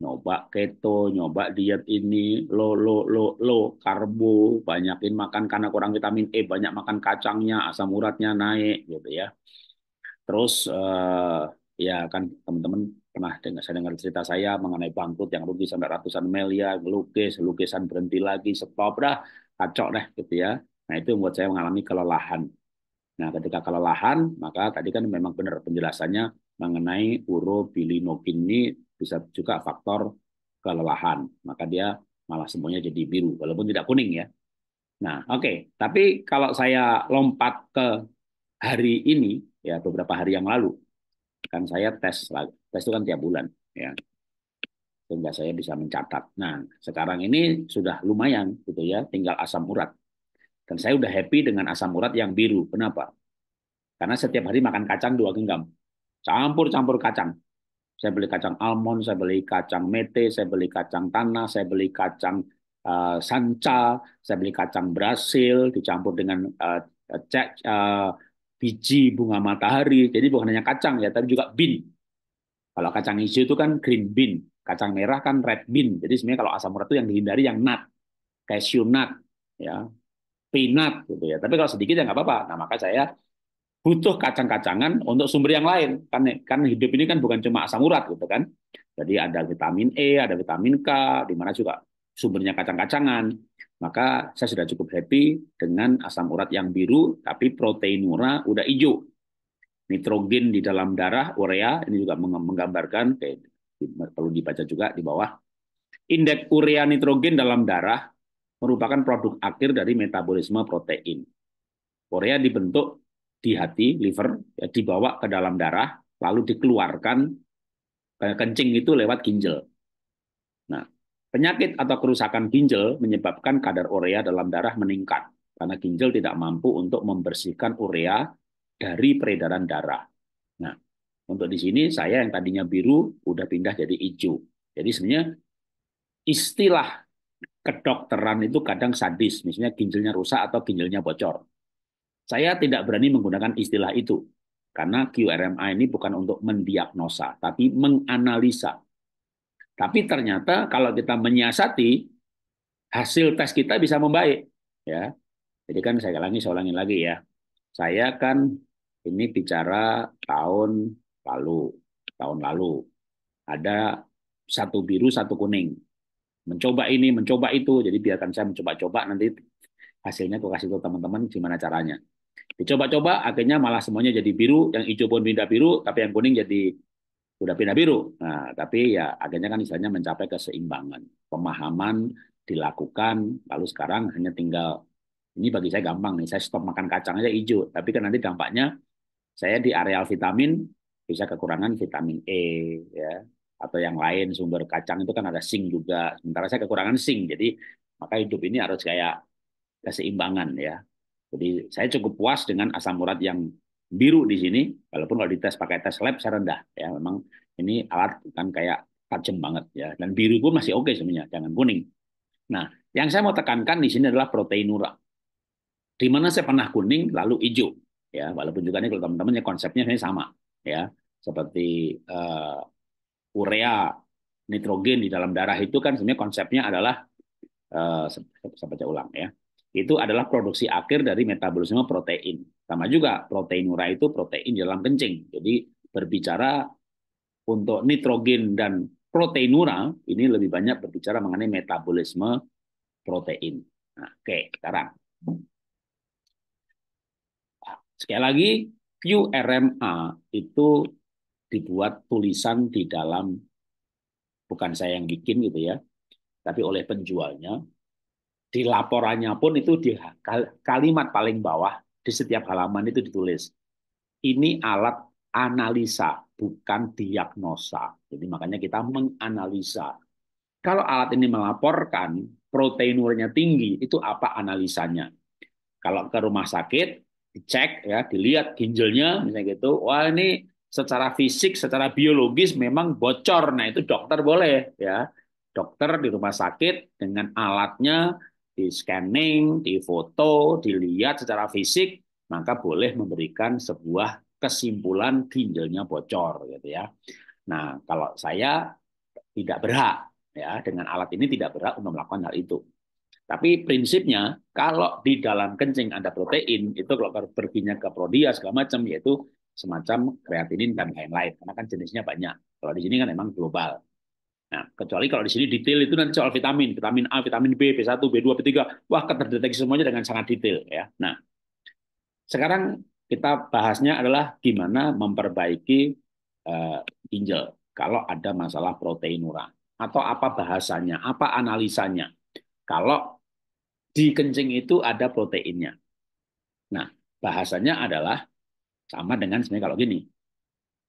Nyoba keto, nyoba diet ini, lo lo lo lo karbo, banyakin makan karena kurang vitamin E, banyak makan kacangnya, asam uratnya naik gitu ya. Terus uh, ya kan teman-teman pernah dengar saya dengar cerita saya mengenai bangkrut yang rugi sampai ratusan miliar, lukis, lukisan berhenti lagi, stop dah, kacau deh gitu ya. Nah itu membuat saya mengalami kelelahan. Nah ketika kelelahan maka tadi kan memang benar penjelasannya mengenai urobilinogen ini bisa juga faktor kelelahan. Maka dia malah semuanya jadi biru walaupun tidak kuning ya. Nah oke okay. tapi kalau saya lompat ke hari ini ya beberapa hari yang lalu kan saya tes tes itu kan tiap bulan ya sehingga saya bisa mencatat. Nah, sekarang ini sudah lumayan gitu ya, tinggal asam urat. Dan saya udah happy dengan asam urat yang biru. Kenapa? Karena setiap hari makan kacang dua genggam. Campur-campur kacang. Saya beli kacang almond, saya beli kacang mete, saya beli kacang tanah, saya beli kacang uh, sanca, saya beli kacang Brasil dicampur dengan uh, cek uh, biji bunga matahari. Jadi bukan hanya kacang ya, tapi juga bin. Kalau kacang hijau itu kan green bean. Kacang merah kan red bean. Jadi sebenarnya kalau asam urat itu yang dihindari yang nut, cashew nut, ya, peanut gitu ya. Tapi kalau sedikit ya nggak apa-apa. Nah maka saya butuh kacang-kacangan untuk sumber yang lain. Kan, kan hidup ini kan bukan cuma asam urat gitu kan. Jadi ada vitamin E, ada vitamin K, di mana juga sumbernya kacang-kacangan. Maka saya sudah cukup happy dengan asam urat yang biru, tapi protein ura udah hijau. Nitrogen di dalam darah, urea, ini juga menggambarkan perlu dibaca juga di bawah. Indeks urea nitrogen dalam darah merupakan produk akhir dari metabolisme protein. Urea dibentuk di hati, liver, ya, dibawa ke dalam darah, lalu dikeluarkan eh, kencing itu lewat ginjal. Nah, penyakit atau kerusakan ginjal menyebabkan kadar urea dalam darah meningkat karena ginjal tidak mampu untuk membersihkan urea dari peredaran darah. Nah, untuk di sini saya yang tadinya biru udah pindah jadi hijau. Jadi sebenarnya istilah kedokteran itu kadang sadis, misalnya ginjalnya rusak atau ginjalnya bocor. Saya tidak berani menggunakan istilah itu karena QRMA ini bukan untuk mendiagnosa, tapi menganalisa. Tapi ternyata kalau kita menyiasati, hasil tes kita bisa membaik. Ya, jadi kan saya ulangi, saya ulangi lagi ya. Saya kan ini bicara tahun lalu tahun lalu ada satu biru satu kuning mencoba ini mencoba itu jadi biarkan saya mencoba-coba nanti hasilnya aku kasih tahu teman-teman gimana caranya dicoba-coba akhirnya malah semuanya jadi biru yang hijau pun pindah biru tapi yang kuning jadi udah pindah biru nah tapi ya akhirnya kan misalnya mencapai keseimbangan pemahaman dilakukan lalu sekarang hanya tinggal ini bagi saya gampang nih saya stop makan kacang aja hijau tapi kan nanti dampaknya saya di areal vitamin bisa kekurangan vitamin E ya atau yang lain sumber kacang itu kan ada sing juga sementara saya kekurangan sing jadi maka hidup ini harus kayak keseimbangan ya jadi saya cukup puas dengan asam urat yang biru di sini walaupun kalau dites pakai tes lab saya rendah ya memang ini alat bukan kayak tajam banget ya dan biru pun masih oke okay sebenarnya jangan kuning nah yang saya mau tekankan di sini adalah proteinura di mana saya pernah kuning lalu hijau ya walaupun juga ini kalau teman-temannya konsepnya ini sama ya seperti uh, urea nitrogen di dalam darah itu kan sebenarnya konsepnya adalah uh, saya baca ulang ya itu adalah produksi akhir dari metabolisme protein sama juga protein urea itu protein di dalam kencing jadi berbicara untuk nitrogen dan protein urea ini lebih banyak berbicara mengenai metabolisme protein nah, oke sekarang sekali lagi QRMA itu dibuat tulisan di dalam bukan saya yang bikin gitu ya, tapi oleh penjualnya. Di laporannya pun itu di kalimat paling bawah di setiap halaman itu ditulis. Ini alat analisa, bukan diagnosa. Jadi makanya kita menganalisa. Kalau alat ini melaporkan proteinurnya tinggi, itu apa analisanya? Kalau ke rumah sakit, dicek ya, dilihat ginjalnya misalnya gitu. Wah, ini secara fisik, secara biologis memang bocor. Nah, itu dokter boleh ya. Dokter di rumah sakit dengan alatnya di scanning, di foto, dilihat secara fisik, maka boleh memberikan sebuah kesimpulan ginjalnya bocor gitu ya. Nah, kalau saya tidak berhak ya dengan alat ini tidak berhak untuk melakukan hal itu. Tapi prinsipnya kalau di dalam kencing ada protein itu kalau perginya ke prodia segala macam yaitu semacam kreatinin dan lain-lain karena kan jenisnya banyak. Kalau di sini kan memang global. Nah, kecuali kalau di sini detail itu nanti soal vitamin, vitamin A, vitamin B, B1, B2, B3, wah terdeteksi semuanya dengan sangat detail ya. Nah, sekarang kita bahasnya adalah gimana memperbaiki eh, ginjal kalau ada masalah protein proteinura atau apa bahasanya, apa analisanya. Kalau di kencing itu ada proteinnya. Nah, bahasanya adalah sama dengan sebenarnya kalau gini,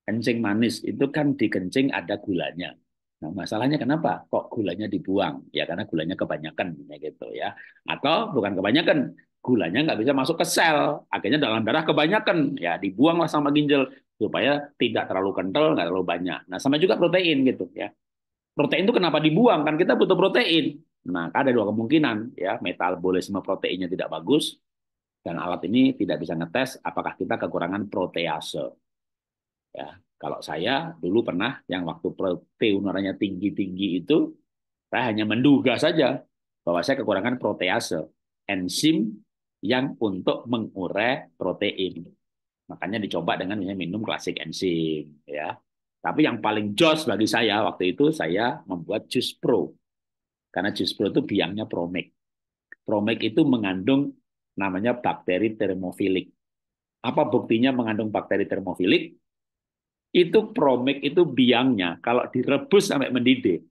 kencing manis itu kan di kencing ada gulanya. Nah, masalahnya kenapa? Kok gulanya dibuang? Ya karena gulanya kebanyakan ya gitu ya. Atau bukan kebanyakan, gulanya nggak bisa masuk ke sel. Akhirnya dalam darah kebanyakan, ya dibuanglah sama ginjal supaya tidak terlalu kental, nggak terlalu banyak. Nah, sama juga protein gitu ya. Protein itu kenapa dibuang? Kan kita butuh protein. Nah, ada dua kemungkinan ya, metabolisme proteinnya tidak bagus dan alat ini tidak bisa ngetes apakah kita kekurangan protease. Ya, kalau saya dulu pernah yang waktu proteinuranya tinggi-tinggi itu, saya hanya menduga saja bahwa saya kekurangan protease, enzim yang untuk mengurai protein. Makanya dicoba dengan minum klasik enzim, ya. Tapi yang paling jos bagi saya waktu itu saya membuat jus pro. Karena jus pro itu biangnya promik. Promik itu mengandung namanya bakteri termofilik. Apa buktinya mengandung bakteri termofilik? Itu promik itu biangnya kalau direbus sampai mendidih.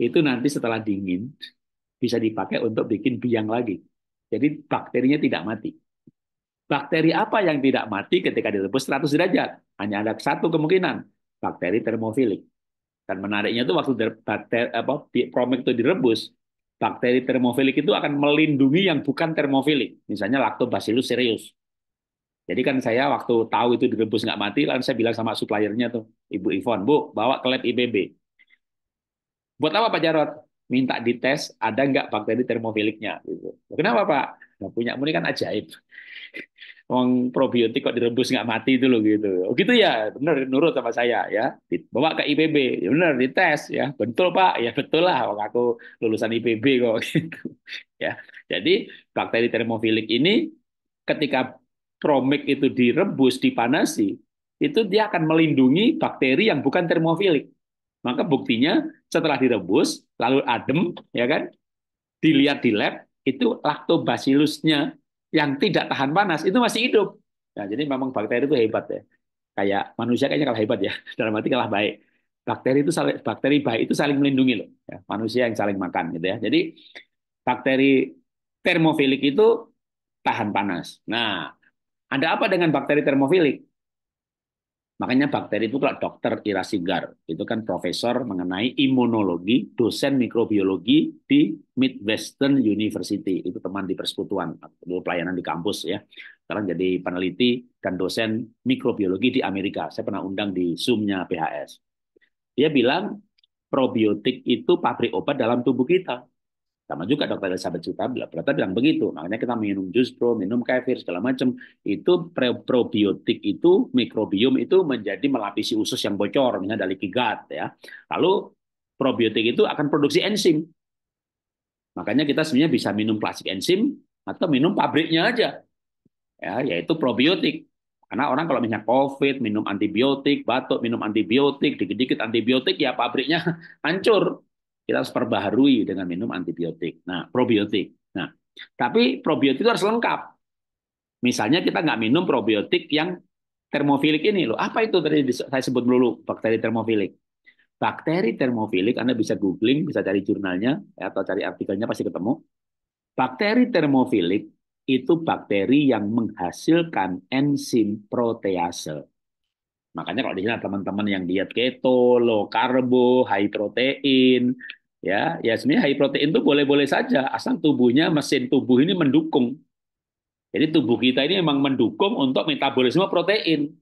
Itu nanti setelah dingin bisa dipakai untuk bikin biang lagi. Jadi bakterinya tidak mati. Bakteri apa yang tidak mati ketika direbus 100 derajat? Hanya ada satu kemungkinan, bakteri termofilik. Dan menariknya itu waktu bakteri apa, promik itu direbus, bakteri termofilik itu akan melindungi yang bukan termofilik. Misalnya lactobacillus cereus. Jadi kan saya waktu tahu itu direbus nggak mati, lalu kan saya bilang sama suppliernya tuh, Ibu Ivon, Bu, bawa ke lab IBB. Buat apa Pak Jarot? Minta dites ada nggak bakteri termofiliknya. Gitu. Kenapa Pak? Nah, punya ini kan ajaib. Wong probiotik kok direbus nggak mati itu loh gitu. Oh gitu ya, benar nurut sama saya ya. Bawa ke IPB, ya benar dites ya. Betul Pak, ya betul lah. Wong aku lulusan IPB kok gitu. Ya, jadi bakteri termofilik ini ketika promik itu direbus, dipanasi, itu dia akan melindungi bakteri yang bukan termofilik. Maka buktinya setelah direbus, lalu adem, ya kan? Dilihat di lab, itu lactobacillusnya yang tidak tahan panas itu masih hidup. Nah, jadi memang bakteri itu hebat ya. Kayak manusia kayaknya kalah hebat ya. Dalam arti kalah baik. Bakteri itu saling, bakteri baik itu saling melindungi loh. Ya, manusia yang saling makan gitu ya. Jadi bakteri termofilik itu tahan panas. Nah, ada apa dengan bakteri termofilik? Makanya bakteri itu kalau dokter Ira Sigar, itu kan profesor mengenai imunologi, dosen mikrobiologi di Midwestern University. Itu teman di persekutuan, dulu pelayanan di kampus ya. Sekarang jadi peneliti dan dosen mikrobiologi di Amerika. Saya pernah undang di Zoom-nya PHS. Dia bilang probiotik itu pabrik obat dalam tubuh kita. Sama juga dokter Elizabeth Sutabila, berarti bilang begitu. Makanya kita minum jus pro, minum kefir, segala macam. Itu pre probiotik itu, mikrobiom itu menjadi melapisi usus yang bocor, misalnya dari kigat. ya. Lalu probiotik itu akan produksi enzim. Makanya kita sebenarnya bisa minum plastik enzim atau minum pabriknya aja. Ya, yaitu probiotik. Karena orang kalau misalnya COVID, minum antibiotik, batuk, minum antibiotik, dikit-dikit antibiotik, ya pabriknya hancur. Kita harus perbaharui dengan minum antibiotik. Nah, probiotik. Nah, tapi probiotik itu harus lengkap. Misalnya kita nggak minum probiotik yang termofilik ini loh. Apa itu tadi saya sebut dulu bakteri termofilik. Bakteri termofilik Anda bisa googling, bisa cari jurnalnya ya, atau cari artikelnya pasti ketemu. Bakteri termofilik itu bakteri yang menghasilkan enzim protease. Makanya kalau di sini teman-teman yang diet keto, low karbo, high protein, ya, ya sebenarnya high protein itu boleh-boleh saja asal tubuhnya mesin tubuh ini mendukung. Jadi tubuh kita ini memang mendukung untuk metabolisme protein.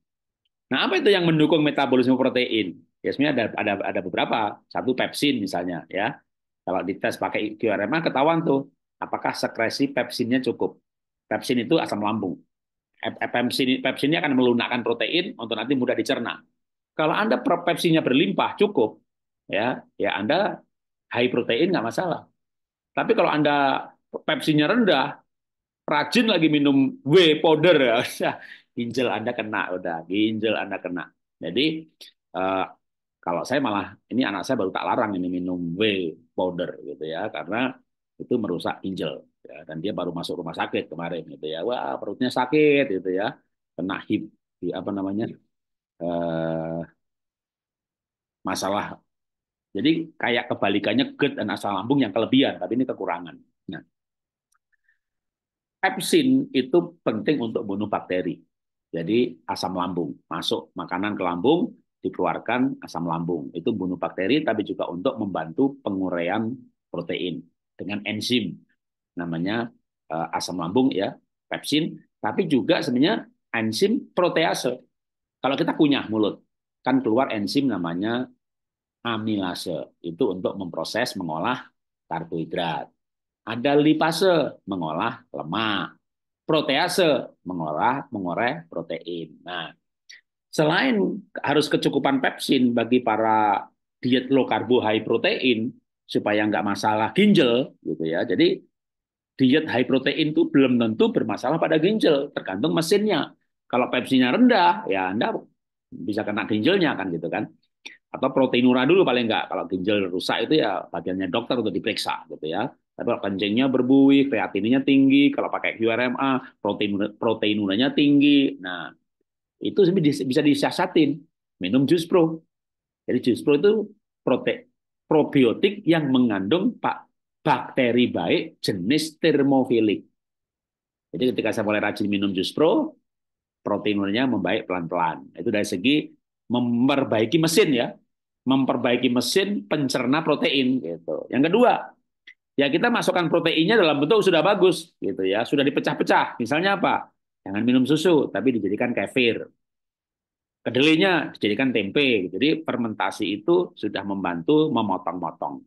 Nah, apa itu yang mendukung metabolisme protein? Ya sebenarnya ada ada ada beberapa. Satu pepsin misalnya, ya. Kalau dites pakai QRMA ketahuan tuh apakah sekresi pepsinnya cukup. Pepsin itu asam lambung. Eh, eh, Pepsin ini, akan melunakkan protein untuk nanti mudah dicerna. Kalau Anda pepsinya berlimpah cukup, ya, ya Anda high protein nggak masalah. Tapi kalau Anda pepsinnya rendah, rajin lagi minum whey powder ya, ginjal Anda kena udah, ginjal Anda kena. Jadi eh, kalau saya malah ini anak saya baru tak larang ini minum whey powder gitu ya karena itu merusak ginjal ya, dan dia baru masuk rumah sakit kemarin gitu ya wah perutnya sakit gitu ya kena hip apa namanya uh, masalah jadi kayak kebalikannya GERD dan asam lambung yang kelebihan tapi ini kekurangan nah epsin itu penting untuk bunuh bakteri jadi asam lambung masuk makanan ke lambung dikeluarkan asam lambung itu bunuh bakteri tapi juga untuk membantu penguraian protein dengan enzim namanya eh, asam lambung ya, pepsin, tapi juga sebenarnya enzim protease. Kalau kita kunyah mulut, kan keluar enzim namanya amilase. Itu untuk memproses mengolah karbohidrat. Ada lipase mengolah lemak. Protease mengolah mengoreh protein. Nah, selain harus kecukupan pepsin bagi para diet low karbo high protein supaya nggak masalah ginjal gitu ya. Jadi diet high protein itu belum tentu bermasalah pada ginjal, tergantung mesinnya. Kalau Pepsinya rendah, ya Anda bisa kena ginjalnya kan gitu kan. Atau proteinura dulu paling enggak. Kalau ginjal rusak itu ya bagiannya dokter untuk diperiksa gitu ya. Tapi kalau kencingnya berbuih, kreatininya tinggi, kalau pakai QRMA, protein proteinuranya tinggi. Nah, itu bisa disiasatin. Minum jus pro. Jadi jus pro itu protein probiotik yang mengandung pak bakteri baik jenis termofilik. Jadi ketika saya mulai rajin minum jus pro, proteinurnya membaik pelan-pelan. Itu dari segi memperbaiki mesin ya, memperbaiki mesin pencerna protein gitu. Yang kedua, ya kita masukkan proteinnya dalam bentuk sudah bagus gitu ya, sudah dipecah-pecah. Misalnya apa? Jangan minum susu tapi dijadikan kefir. Kedelainya dijadikan tempe. Jadi fermentasi itu sudah membantu memotong-motong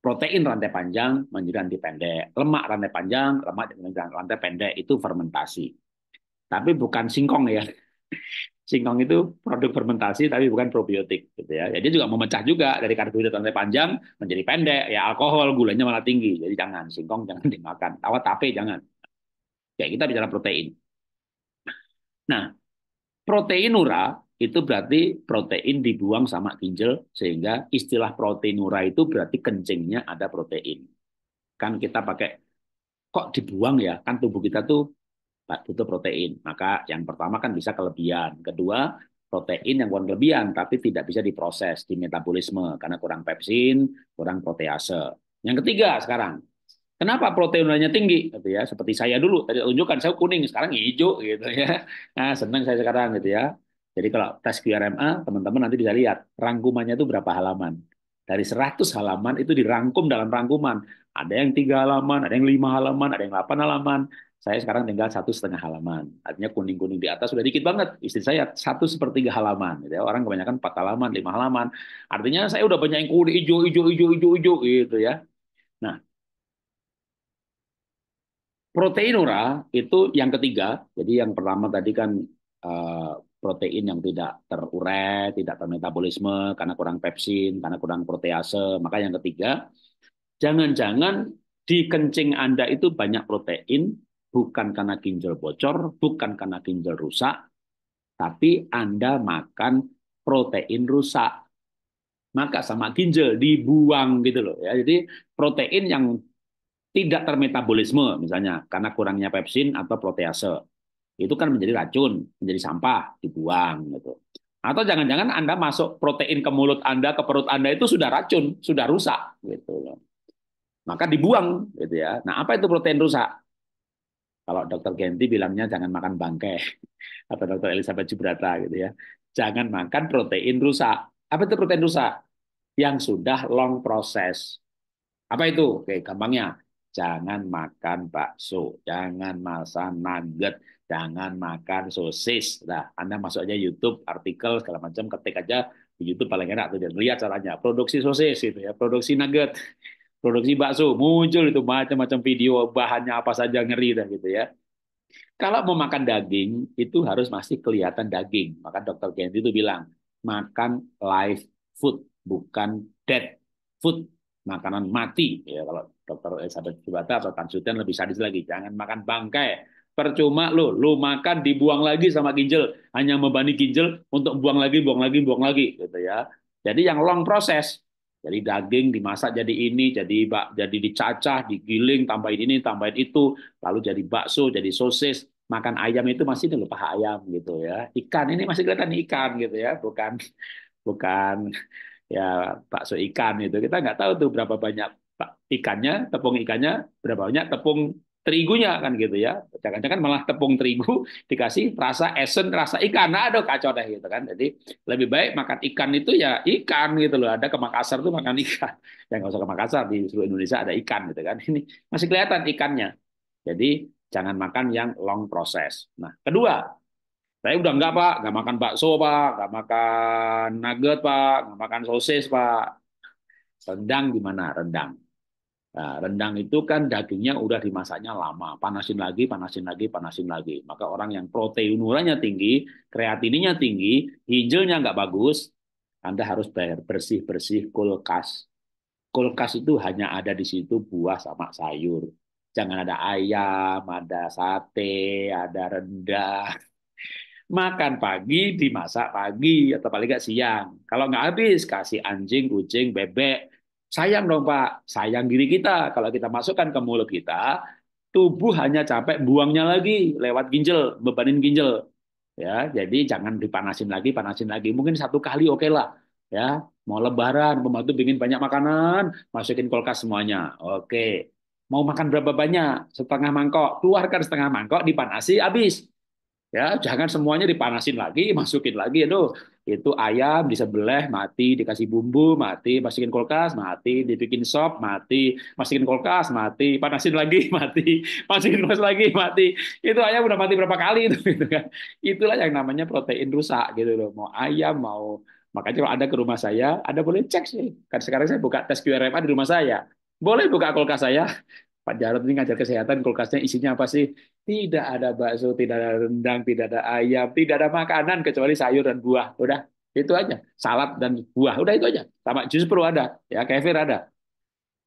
protein rantai panjang menjadi rantai pendek, lemak rantai panjang, lemak menjadi rantai pendek itu fermentasi. Tapi bukan singkong ya. Singkong itu produk fermentasi tapi bukan probiotik gitu ya. Jadi juga memecah juga dari karbohidrat rantai panjang menjadi pendek, ya alkohol gulanya malah tinggi. Jadi jangan singkong jangan dimakan. Awat tape jangan. Ya kita bicara protein. Nah, protein proteinura itu berarti protein dibuang sama ginjal sehingga istilah proteinura itu berarti kencingnya ada protein. Kan kita pakai kok dibuang ya? Kan tubuh kita tuh butuh protein. Maka yang pertama kan bisa kelebihan. Kedua, protein yang kurang kelebihan tapi tidak bisa diproses di metabolisme karena kurang pepsin, kurang protease. Yang ketiga sekarang, Kenapa proteinuranya tinggi? Gitu ya, seperti saya dulu tadi tunjukkan saya kuning sekarang hijau gitu ya. Nah, senang saya sekarang gitu ya. Jadi kalau tes QRMA, teman-teman nanti bisa lihat rangkumannya itu berapa halaman. Dari 100 halaman itu dirangkum dalam rangkuman. Ada yang tiga halaman, ada yang lima halaman, ada yang 8 halaman. Saya sekarang tinggal satu setengah halaman. Artinya kuning-kuning di atas sudah dikit banget. Istri saya satu sepertiga halaman. Gitu ya, Orang kebanyakan empat halaman, lima halaman. Artinya saya udah banyak yang kuning, hijau, hijau, hijau, hijau, hijau gitu ya. Nah, proteinura itu yang ketiga. Jadi yang pertama tadi kan eh, protein yang tidak terurai, tidak termetabolisme karena kurang pepsin, karena kurang protease. Maka yang ketiga, jangan-jangan di kencing Anda itu banyak protein, bukan karena ginjal bocor, bukan karena ginjal rusak, tapi Anda makan protein rusak. Maka sama ginjal dibuang gitu loh ya. Jadi protein yang tidak termetabolisme misalnya karena kurangnya pepsin atau protease itu kan menjadi racun, menjadi sampah, dibuang gitu. Atau jangan-jangan Anda masuk protein ke mulut Anda, ke perut Anda itu sudah racun, sudah rusak gitu. Maka dibuang gitu ya. Nah, apa itu protein rusak? Kalau dokter Genti bilangnya jangan makan bangkai atau dokter Elizabeth Jubrata gitu ya. Jangan makan protein rusak. Apa itu protein rusak? Yang sudah long process. Apa itu? Oke, gampangnya jangan makan bakso, jangan makan nugget, jangan makan sosis. Nah, Anda masuk aja YouTube, artikel segala macam, ketik aja di YouTube paling enak tuh. Lihat caranya, produksi sosis itu ya, produksi nugget, produksi bakso, muncul itu macam-macam video bahannya apa saja ngeri dah gitu ya. Kalau mau makan daging, itu harus masih kelihatan daging. Maka dokter Kendi itu bilang, makan live food, bukan dead food, makanan mati. Ya, kalau dokter Elizabeth Subata atau Tansutan lebih sadis lagi. Jangan makan bangkai. Percuma lo, lo makan dibuang lagi sama ginjal. Hanya membani ginjal untuk buang lagi, buang lagi, buang lagi. gitu ya. Jadi yang long proses. Jadi daging dimasak jadi ini, jadi bak, jadi dicacah, digiling, tambahin ini, tambahin itu, lalu jadi bakso, jadi sosis, makan ayam itu masih nih paha ayam gitu ya. Ikan ini masih kelihatan ikan gitu ya, bukan bukan ya bakso ikan itu kita nggak tahu tuh berapa banyak ikannya, tepung ikannya berapa banyak, tepung terigunya kan gitu ya. Jangan-jangan malah tepung terigu dikasih rasa esen rasa ikan. Nah, aduh kacau deh gitu kan. Jadi lebih baik makan ikan itu ya ikan gitu loh. Ada ke Makassar tuh makan ikan. Ya nggak usah ke Makassar, di seluruh Indonesia ada ikan gitu kan. Ini masih kelihatan ikannya. Jadi jangan makan yang long proses. Nah, kedua, saya udah enggak pak, enggak makan bakso pak, enggak makan nugget pak, enggak makan sosis pak. Rendang gimana? Rendang Nah, rendang itu kan dagingnya udah dimasaknya lama, panasin lagi, panasin lagi, panasin lagi. Maka orang yang proteinurannya tinggi, kreatininya tinggi, ginjalnya nggak bagus, Anda harus bayar bersih-bersih kulkas. Kulkas itu hanya ada di situ buah sama sayur. Jangan ada ayam, ada sate, ada rendang. Makan pagi, dimasak pagi, atau paling nggak siang. Kalau nggak habis, kasih anjing, kucing, bebek, Sayang dong Pak, sayang diri kita. Kalau kita masukkan ke mulut kita, tubuh hanya capek buangnya lagi lewat ginjal, bebanin ginjal. Ya, jadi jangan dipanasin lagi, panasin lagi. Mungkin satu kali oke okay lah. Ya, mau lebaran, pembantu bikin banyak makanan, masukin kulkas semuanya. Oke. Okay. Mau makan berapa banyak? Setengah mangkok. Keluarkan setengah mangkok, dipanasi, habis. Ya, jangan semuanya dipanasin lagi, masukin lagi. Aduh, itu ayam disembelih mati dikasih bumbu mati masukin kulkas mati dibikin sop mati masukin kulkas mati panasin lagi mati masukin kulkas lagi mati itu ayam udah mati berapa kali itu gitu kan itulah yang namanya protein rusak gitu loh mau ayam mau makanya kalau ada ke rumah saya ada boleh cek sih kan sekarang saya buka tes QRMA di rumah saya boleh buka kulkas saya Pak Jarod ini ngajar kesehatan, kulkasnya isinya apa sih? Tidak ada bakso, tidak ada rendang, tidak ada ayam, tidak ada makanan kecuali sayur dan buah. Udah, itu aja. Salad dan buah, udah itu aja. Sama jus perlu ada, ya kefir ada.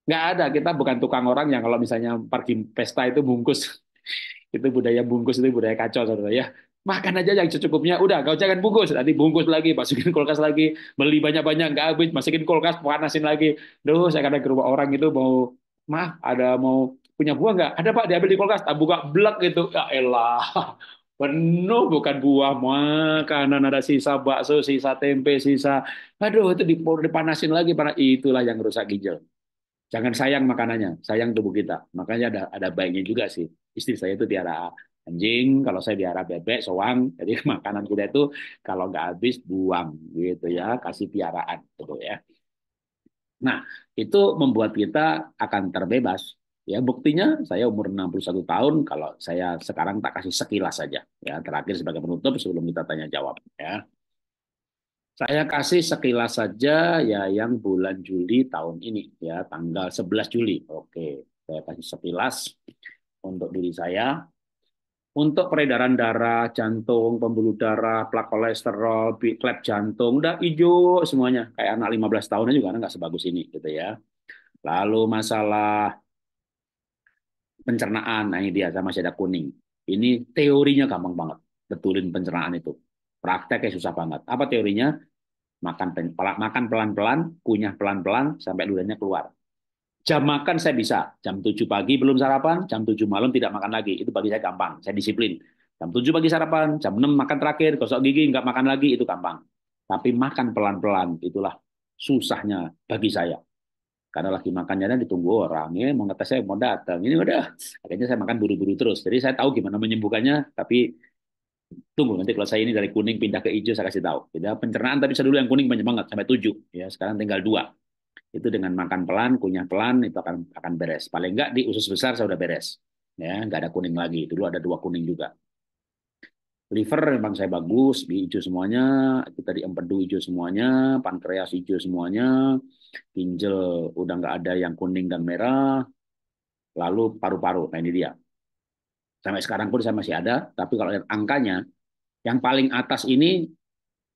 Nggak ada, kita bukan tukang orang yang kalau misalnya pergi pesta itu bungkus. itu budaya bungkus, itu budaya kacau, saudara ya. Makan aja yang secukupnya, udah kau jangan bungkus. Nanti bungkus lagi, masukin kulkas lagi, beli banyak-banyak, nggak habis, masukin kulkas, panasin lagi. Duh, saya kadang ke rumah orang itu mau maaf ada mau punya buah nggak? Ada pak, diambil di kulkas. Tak buka blek gitu. Ya elah, penuh bukan buah makanan ada sisa bakso, sisa tempe, sisa aduh itu dipanasin lagi para itulah yang rusak ginjal. Jangan sayang makanannya, sayang tubuh kita. Makanya ada ada baiknya juga sih. Istri saya itu tiara anjing, kalau saya diarah bebek, soang. Jadi makanan kita itu kalau nggak habis buang gitu ya, kasih piaraan gitu ya. Nah, itu membuat kita akan terbebas. Ya, buktinya saya umur 61 tahun kalau saya sekarang tak kasih sekilas saja ya terakhir sebagai penutup sebelum kita tanya jawab ya. Saya kasih sekilas saja ya yang bulan Juli tahun ini ya tanggal 11 Juli. Oke, saya kasih sekilas untuk diri saya untuk peredaran darah, jantung, pembuluh darah, plak kolesterol, klep jantung, udah hijau semuanya. Kayak anak 15 tahunnya juga nggak sebagus ini gitu ya. Lalu masalah pencernaan, nah ini dia sama masih ada kuning. Ini teorinya gampang banget, betulin pencernaan itu. Prakteknya susah banget. Apa teorinya? Makan pelan pelan-pelan, kunyah pelan-pelan sampai ludahnya keluar. Jam makan saya bisa. Jam 7 pagi belum sarapan, jam 7 malam tidak makan lagi. Itu bagi saya gampang, saya disiplin. Jam 7 pagi sarapan, jam 6 makan terakhir, gosok gigi, nggak makan lagi, itu gampang. Tapi makan pelan-pelan, itulah susahnya bagi saya. Karena lagi makannya ditunggu orang, ini eh, mau ngetes saya mau datang, ini udah. Akhirnya saya makan buru-buru terus. Jadi saya tahu gimana menyembuhkannya, tapi tunggu nanti kalau saya ini dari kuning pindah ke hijau saya kasih tahu. tidak pencernaan tapi saya dulu yang kuning banyak banget sampai tujuh ya sekarang tinggal dua itu dengan makan pelan, kunyah pelan itu akan akan beres. Paling enggak di usus besar saya sudah beres. Ya, enggak ada kuning lagi. Dulu ada dua kuning juga. Liver memang saya bagus, di hijau semuanya, kita di empedu hijau semuanya, pankreas hijau semuanya, ginjal udah nggak ada yang kuning dan merah, lalu paru-paru. Nah ini dia. Sampai sekarang pun saya masih ada, tapi kalau lihat angkanya, yang paling atas ini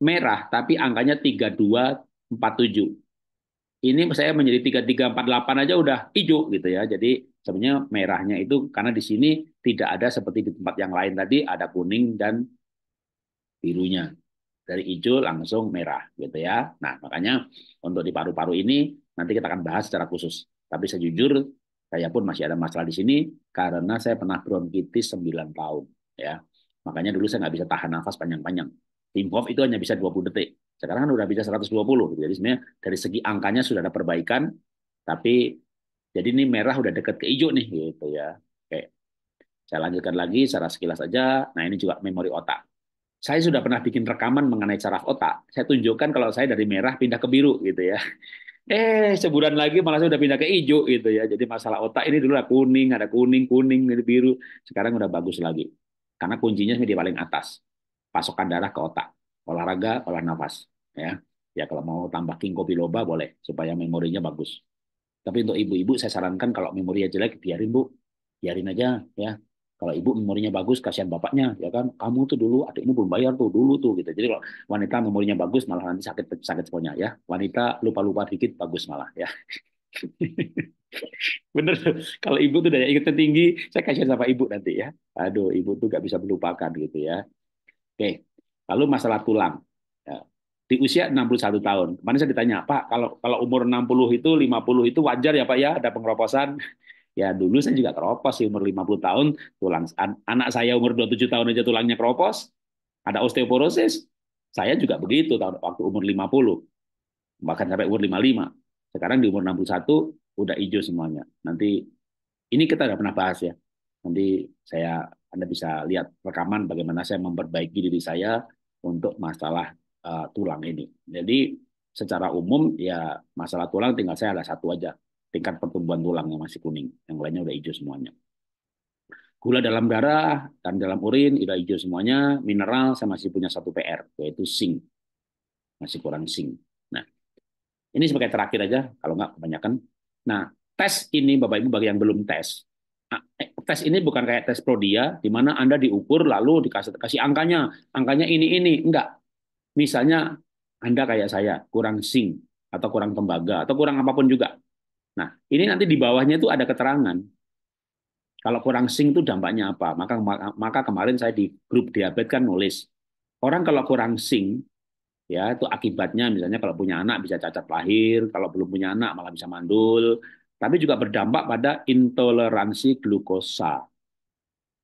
merah, tapi angkanya 3247 ini saya menjadi 3348 aja udah hijau gitu ya. Jadi sebenarnya merahnya itu karena di sini tidak ada seperti di tempat yang lain tadi ada kuning dan birunya. Dari hijau langsung merah gitu ya. Nah, makanya untuk di paru-paru ini nanti kita akan bahas secara khusus. Tapi sejujur saya pun masih ada masalah di sini karena saya pernah bronkitis 9 tahun ya. Makanya dulu saya nggak bisa tahan nafas panjang-panjang. Wim Hof itu hanya bisa 20 detik. Sekarang kan udah bisa 120. Gitu. Jadi sebenarnya dari segi angkanya sudah ada perbaikan, tapi jadi ini merah udah deket ke hijau nih gitu ya. Oke. Saya lanjutkan lagi secara sekilas aja. Nah, ini juga memori otak. Saya sudah pernah bikin rekaman mengenai saraf otak. Saya tunjukkan kalau saya dari merah pindah ke biru gitu ya. Eh, sebulan lagi malah sudah pindah ke hijau gitu ya. Jadi masalah otak ini dulu ada kuning, ada kuning, kuning, biru. Sekarang udah bagus lagi. Karena kuncinya di paling atas. Pasokan darah ke otak olahraga, olah nafas. Ya, ya kalau mau tambah king kopi loba boleh supaya memorinya bagus. Tapi untuk ibu-ibu saya sarankan kalau memorinya jelek biarin bu, biarin aja ya. Kalau ibu memorinya bagus kasihan bapaknya ya kan. Kamu tuh dulu adikmu belum bayar tuh dulu tuh gitu. Jadi kalau wanita memorinya bagus malah nanti sakit sakit semuanya ya. Wanita lupa-lupa dikit bagus malah ya. Bener kalau ibu tuh daya ingatnya tinggi, saya kasihan sama ibu nanti ya. Aduh, ibu tuh gak bisa melupakan gitu ya. Oke, Lalu masalah tulang. Ya. Di usia 61 tahun. Kemarin saya ditanya, Pak, kalau kalau umur 60 itu 50 itu wajar ya Pak ya ada pengeroposan? Ya dulu saya juga keropos sih umur 50 tahun, tulang an anak saya umur 27 tahun aja tulangnya keropos. Ada osteoporosis. Saya juga begitu tahun waktu umur 50. Bahkan sampai umur 55. Sekarang di umur 61 udah hijau semuanya. Nanti ini kita udah pernah bahas ya. Nanti saya Anda bisa lihat rekaman bagaimana saya memperbaiki diri saya untuk masalah uh, tulang ini. Jadi secara umum ya masalah tulang tinggal saya ada satu aja tingkat pertumbuhan tulang yang masih kuning, yang lainnya udah hijau semuanya. Gula dalam darah dan dalam urin udah hijau semuanya, mineral saya masih punya satu PR yaitu zinc. Masih kurang zinc. Nah, ini sebagai terakhir aja kalau nggak kebanyakan. Nah, tes ini Bapak Ibu bagi yang belum tes, Nah, eh, tes ini bukan kayak tes prodia di mana Anda diukur lalu dikasih kasih angkanya. Angkanya ini ini enggak. Misalnya Anda kayak saya kurang sing atau kurang tembaga atau kurang apapun juga. Nah, ini nanti di bawahnya itu ada keterangan. Kalau kurang sing itu dampaknya apa? Maka maka kemarin saya di grup diabetes kan nulis. Orang kalau kurang sing ya itu akibatnya misalnya kalau punya anak bisa cacat lahir, kalau belum punya anak malah bisa mandul, tapi juga berdampak pada intoleransi glukosa.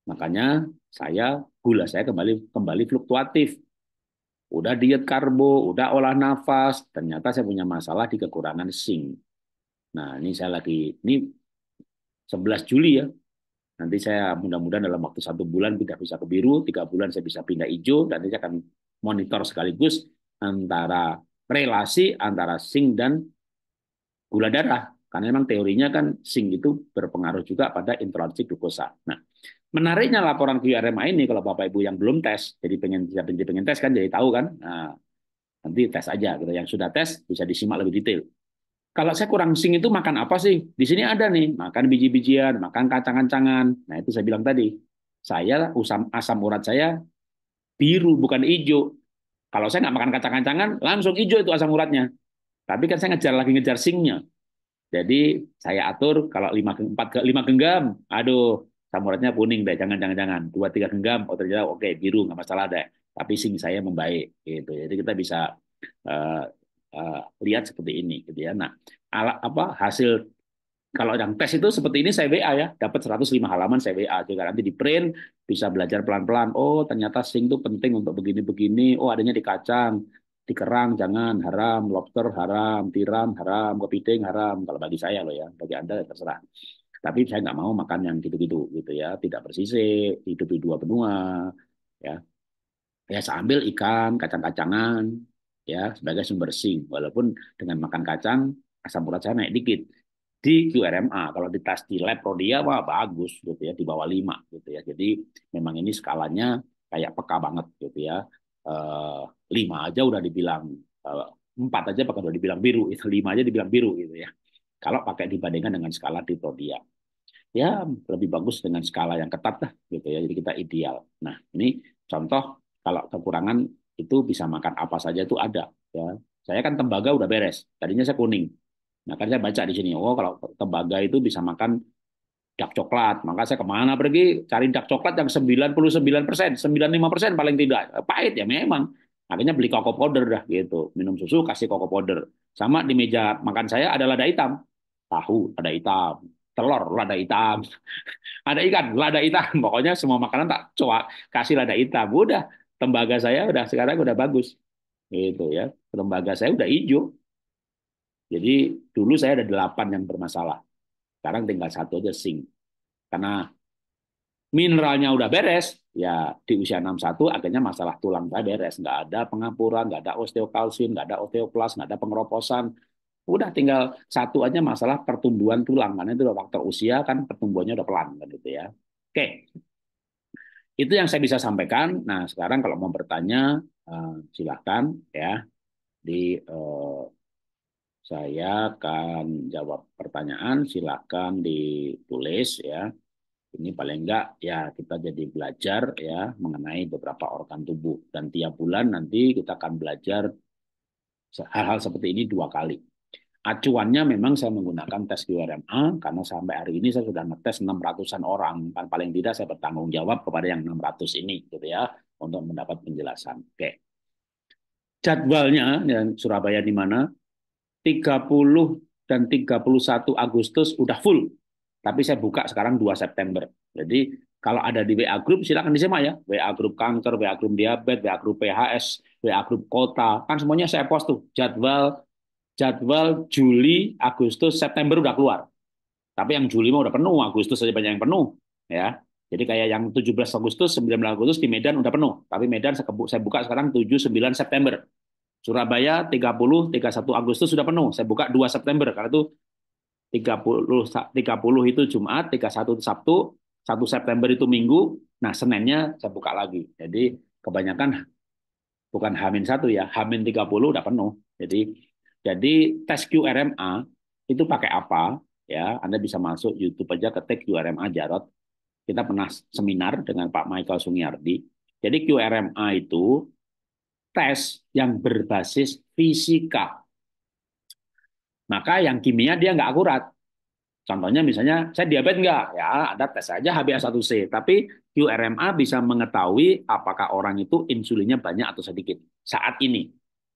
Makanya saya gula saya kembali kembali fluktuatif. Udah diet karbo, udah olah nafas, ternyata saya punya masalah di kekurangan zinc. Nah, ini saya lagi ini 11 Juli ya. Nanti saya mudah-mudahan dalam waktu satu bulan tidak bisa ke biru, tiga bulan saya bisa pindah hijau, nanti saya akan monitor sekaligus antara relasi antara zinc dan gula darah karena memang teorinya kan sing itu berpengaruh juga pada intoleransi glukosa. Nah, menariknya laporan QRMA ini kalau Bapak Ibu yang belum tes, jadi pengen jadi pengen, pengen tes kan jadi tahu kan. Nah, nanti tes aja gitu. Yang sudah tes bisa disimak lebih detail. Kalau saya kurang sing itu makan apa sih? Di sini ada nih, makan biji-bijian, makan kacang-kacangan. Nah, itu saya bilang tadi. Saya usam, asam urat saya biru bukan hijau. Kalau saya nggak makan kacang-kacangan, langsung hijau itu asam uratnya. Tapi kan saya ngejar lagi ngejar singnya. Jadi saya atur kalau lima empat lima genggam, aduh samuratnya kuning deh, jangan jangan jangan dua tiga genggam, oh ternyata oke okay, biru nggak masalah deh. Tapi sing saya membaik gitu. Jadi kita bisa uh, uh, lihat seperti ini gitu ya. Nah ala, apa hasil kalau yang tes itu seperti ini saya WA ya, dapat 105 halaman saya WA juga nanti di print bisa belajar pelan-pelan. Oh, ternyata sing itu penting untuk begini-begini. Oh, adanya di kacang di kerang jangan haram, lobster haram, tiram haram, kepiting haram. Kalau bagi saya loh ya, bagi anda ya terserah. Tapi saya nggak mau makan yang gitu-gitu gitu ya, tidak bersisik, hidup di dua benua, ya. Ya saya ikan, kacang-kacangan, ya sebagai sumber sing. Walaupun dengan makan kacang asam urat saya naik dikit di QRMA kalau di tes di lab Prodia wah bagus gitu ya di bawah lima gitu ya jadi memang ini skalanya kayak peka banget gitu ya eh, lima aja udah dibilang eh, empat aja pakai udah dibilang biru, itu lima aja dibilang biru gitu ya. Kalau pakai dibandingkan dengan skala diprodia. Ya, lebih bagus dengan skala yang ketat lah gitu ya. Jadi kita ideal. Nah, ini contoh kalau kekurangan itu bisa makan apa saja itu ada ya. Saya kan tembaga udah beres. Tadinya saya kuning. Nah, kan saya baca di sini, oh kalau tembaga itu bisa makan dak coklat. Maka saya kemana pergi cari dak coklat yang 99 persen, 95 persen paling tidak. Pahit ya memang. Akhirnya beli koko powder dah gitu. Minum susu kasih koko powder. Sama di meja makan saya ada lada hitam. Tahu ada hitam. Telur lada hitam. ada ikan lada hitam. Pokoknya semua makanan tak coba kasih lada hitam. Udah tembaga saya udah sekarang udah bagus. Gitu ya. Tembaga saya udah hijau. Jadi dulu saya ada delapan yang bermasalah. Sekarang tinggal satu aja sing. Karena mineralnya udah beres, ya di usia 61 akhirnya masalah tulang saya beres nggak ada pengapuran nggak ada osteokalsin nggak ada osteoplas nggak ada pengeroposan udah tinggal satu aja masalah pertumbuhan tulang karena itu faktor usia kan pertumbuhannya udah pelan kan gitu ya oke itu yang saya bisa sampaikan nah sekarang kalau mau bertanya eh, silahkan ya di eh, saya akan jawab pertanyaan silahkan ditulis ya ini paling enggak ya kita jadi belajar ya mengenai beberapa organ tubuh dan tiap bulan nanti kita akan belajar hal-hal seperti ini dua kali. Acuannya memang saya menggunakan tes QRMA karena sampai hari ini saya sudah ngetes 600-an orang. Paling tidak saya bertanggung jawab kepada yang 600 ini gitu ya untuk mendapat penjelasan. Oke. Jadwalnya yang Surabaya di mana? 30 dan 31 Agustus udah full tapi saya buka sekarang 2 September. Jadi kalau ada di WA Group silakan disimak ya. WA Group kanker, WA Group diabetes, WA Group PHS, WA Group kota. Kan semuanya saya post tuh. Jadwal jadwal Juli, Agustus, September udah keluar. Tapi yang Juli mah udah penuh, Agustus saja banyak yang penuh, ya. Jadi kayak yang 17 Agustus, 19 Agustus di Medan udah penuh. Tapi Medan saya buka sekarang 7 9 September. Surabaya 30 31 Agustus sudah penuh. Saya buka 2 September karena itu 30 30 itu Jumat, 31 Sabtu, 1 September itu Minggu. Nah, Seninnya saya buka lagi. Jadi kebanyakan bukan Hamin satu ya, Hamin 30 udah penuh. Jadi jadi tes QRMA itu pakai apa? Ya, Anda bisa masuk YouTube aja ketik QRMA Jarot. Kita pernah seminar dengan Pak Michael Sungiardi. Jadi QRMA itu tes yang berbasis fisika maka yang kimia dia nggak akurat. Contohnya misalnya saya diabetes nggak? Ya ada tes aja HbA1c. Tapi QRMA bisa mengetahui apakah orang itu insulinnya banyak atau sedikit saat ini,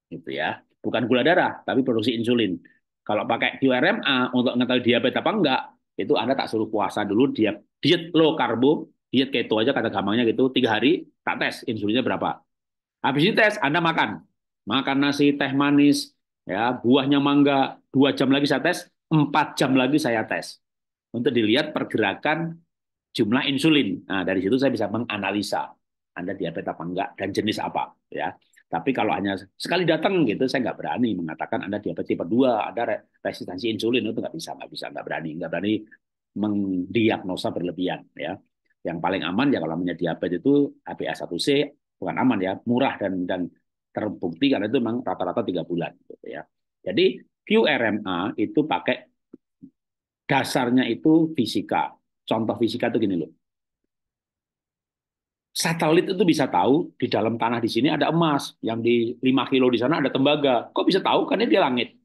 gitu ya. Bukan gula darah, tapi produksi insulin. Kalau pakai QRMA untuk mengetahui diabetes apa enggak, itu anda tak suruh puasa dulu diet diet low karbo, diet keto aja kata gampangnya gitu, tiga hari tak tes insulinnya berapa. Habis tes Anda makan, makan nasi, teh manis, Ya, buahnya mangga dua jam lagi saya tes, empat jam lagi saya tes untuk dilihat pergerakan jumlah insulin. Nah, dari situ saya bisa menganalisa Anda diabetes apa enggak dan jenis apa, ya. Tapi kalau hanya sekali datang gitu, saya nggak berani mengatakan Anda diabetes tipe dua ada resistensi insulin itu nggak bisa, nggak bisa, nggak berani, nggak berani mendiagnosa berlebihan, ya. Yang paling aman ya kalau namanya diabetes itu HbA1c bukan aman ya, murah dan dan terbukti karena itu memang rata-rata tiga -rata bulan gitu ya. Jadi QRMA itu pakai dasarnya itu fisika. Contoh fisika itu gini loh. Satelit itu bisa tahu di dalam tanah di sini ada emas, yang di 5 kilo di sana ada tembaga. Kok bisa tahu? Karena dia langit.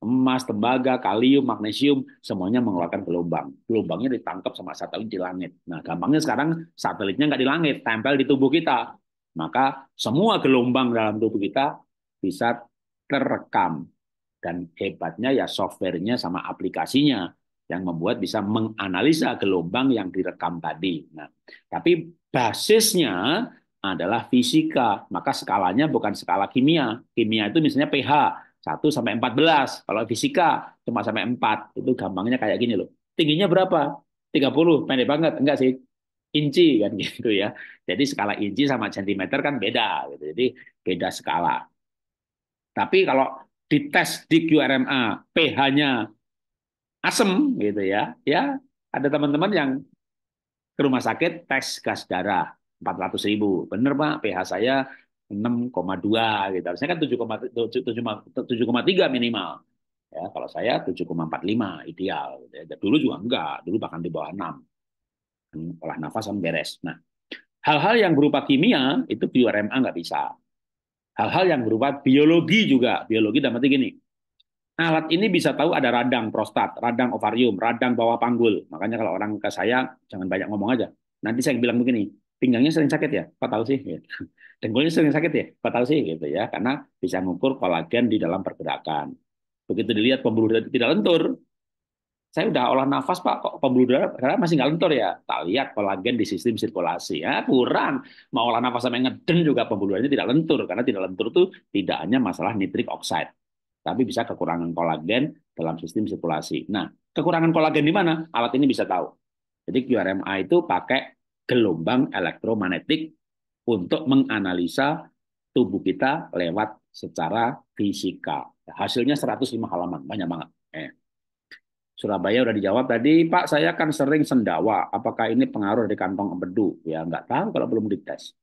Emas, tembaga, kalium, magnesium, semuanya mengeluarkan gelombang. Gelombangnya ditangkap sama satelit di langit. Nah, gampangnya sekarang satelitnya nggak di langit, tempel di tubuh kita maka semua gelombang dalam tubuh kita bisa terekam. Dan hebatnya ya softwarenya sama aplikasinya yang membuat bisa menganalisa gelombang yang direkam tadi. Nah, tapi basisnya adalah fisika, maka skalanya bukan skala kimia. Kimia itu misalnya pH 1 sampai 14. Kalau fisika cuma sampai 4. Itu gampangnya kayak gini loh. Tingginya berapa? 30, pendek banget. Enggak sih inci kan gitu ya. Jadi skala inci sama sentimeter kan beda gitu. Jadi beda skala. Tapi kalau dites di QRMA pH-nya asem gitu ya. Ya, ada teman-teman yang ke rumah sakit tes gas darah 400 ribu. Bener Pak, pH saya 6,2 gitu. Harusnya kan 7,3 minimal. Ya, kalau saya 7,45 ideal. Gitu ya. Dulu juga enggak, dulu bahkan di bawah 6 olah nafas sama beres. Nah, hal-hal yang berupa kimia itu RMA nggak bisa. Hal-hal yang berupa biologi juga, biologi dan arti gini. Alat ini bisa tahu ada radang prostat, radang ovarium, radang bawah panggul. Makanya kalau orang ke saya jangan banyak ngomong aja. Nanti saya bilang begini, pinggangnya sering sakit ya? Kok tahu sih? Dengkulnya sering sakit ya? Kok tahu sih gitu ya? Karena bisa mengukur kolagen di dalam pergerakan. Begitu dilihat pembuluh darah tidak lentur, saya udah olah nafas pak kok pembuluh darah karena masih nggak lentur ya tak lihat kolagen di sistem sirkulasi ya kurang mau olah nafas sampai ngeden juga pembuluh darahnya tidak lentur karena tidak lentur itu tidak hanya masalah nitrik oxide tapi bisa kekurangan kolagen dalam sistem sirkulasi nah kekurangan kolagen di mana alat ini bisa tahu jadi QRMA itu pakai gelombang elektromagnetik untuk menganalisa tubuh kita lewat secara fisika hasilnya 105 halaman banyak banget Surabaya udah dijawab tadi, Pak saya kan sering sendawa, apakah ini pengaruh dari kantong empedu? Ya nggak tahu kalau belum dites.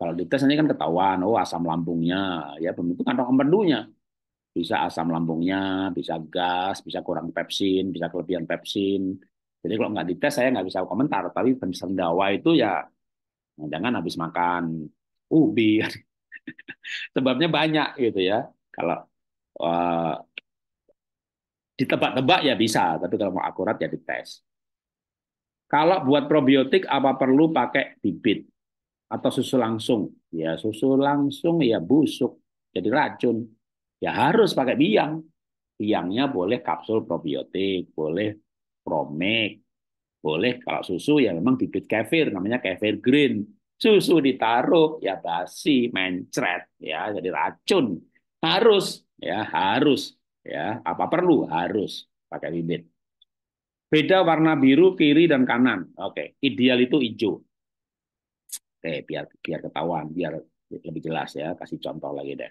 Kalau dites nanti kan ketahuan, oh asam lambungnya, ya itu kantong empedunya. Bisa asam lambungnya, bisa gas, bisa kurang pepsin, bisa kelebihan pepsin. Jadi kalau nggak dites saya nggak bisa komentar, tapi sendawa itu ya jangan habis makan ubi. Sebabnya banyak gitu ya. Kalau uh, ditebak-tebak ya bisa, tapi kalau mau akurat ya dites. Kalau buat probiotik apa perlu pakai bibit atau susu langsung? Ya susu langsung ya busuk, jadi racun. Ya harus pakai biang. Biangnya boleh kapsul probiotik, boleh promek, boleh kalau susu ya memang bibit kefir, namanya kefir green. Susu ditaruh ya basi, mencret ya jadi racun. Harus ya harus ya apa perlu harus pakai bibit beda warna biru kiri dan kanan oke ideal itu hijau oke biar biar ketahuan biar lebih jelas ya kasih contoh lagi deh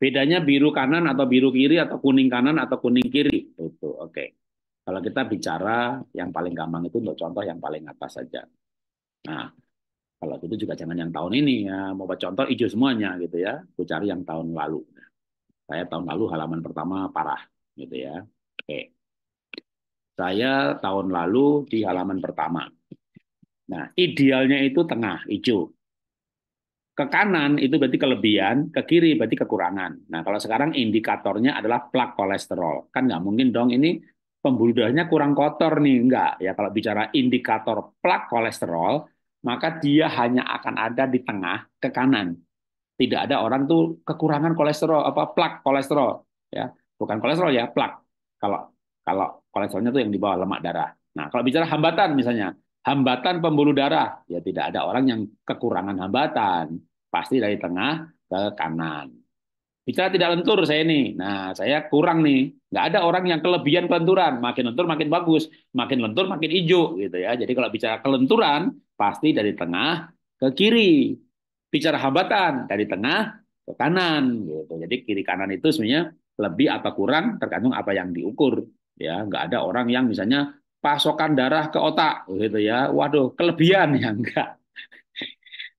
bedanya biru kanan atau biru kiri atau kuning kanan atau kuning kiri itu oke kalau kita bicara yang paling gampang itu untuk contoh yang paling atas saja nah kalau itu juga jangan yang tahun ini ya mau contoh hijau semuanya gitu ya aku cari yang tahun lalu saya tahun lalu halaman pertama parah, gitu ya. Oke. Saya tahun lalu di halaman pertama. Nah, idealnya itu tengah, hijau. Ke kanan itu berarti kelebihan, ke kiri berarti kekurangan. Nah, kalau sekarang indikatornya adalah plak kolesterol. Kan nggak mungkin dong ini pembuluh darahnya kurang kotor nih. Nggak. Ya, kalau bicara indikator plak kolesterol, maka dia hanya akan ada di tengah ke kanan tidak ada orang tuh kekurangan kolesterol apa plak kolesterol ya bukan kolesterol ya plak kalau kalau kolesterolnya tuh yang di bawah lemak darah nah kalau bicara hambatan misalnya hambatan pembuluh darah ya tidak ada orang yang kekurangan hambatan pasti dari tengah ke kanan bicara tidak lentur saya ini. Nah, saya kurang nih. Nggak ada orang yang kelebihan kelenturan. Makin lentur makin bagus, makin lentur makin hijau gitu ya. Jadi kalau bicara kelenturan pasti dari tengah ke kiri bicara hambatan dari tengah ke kanan gitu. Jadi kiri kanan itu sebenarnya lebih apa kurang tergantung apa yang diukur ya. Enggak ada orang yang misalnya pasokan darah ke otak gitu ya. Waduh, kelebihan ya enggak.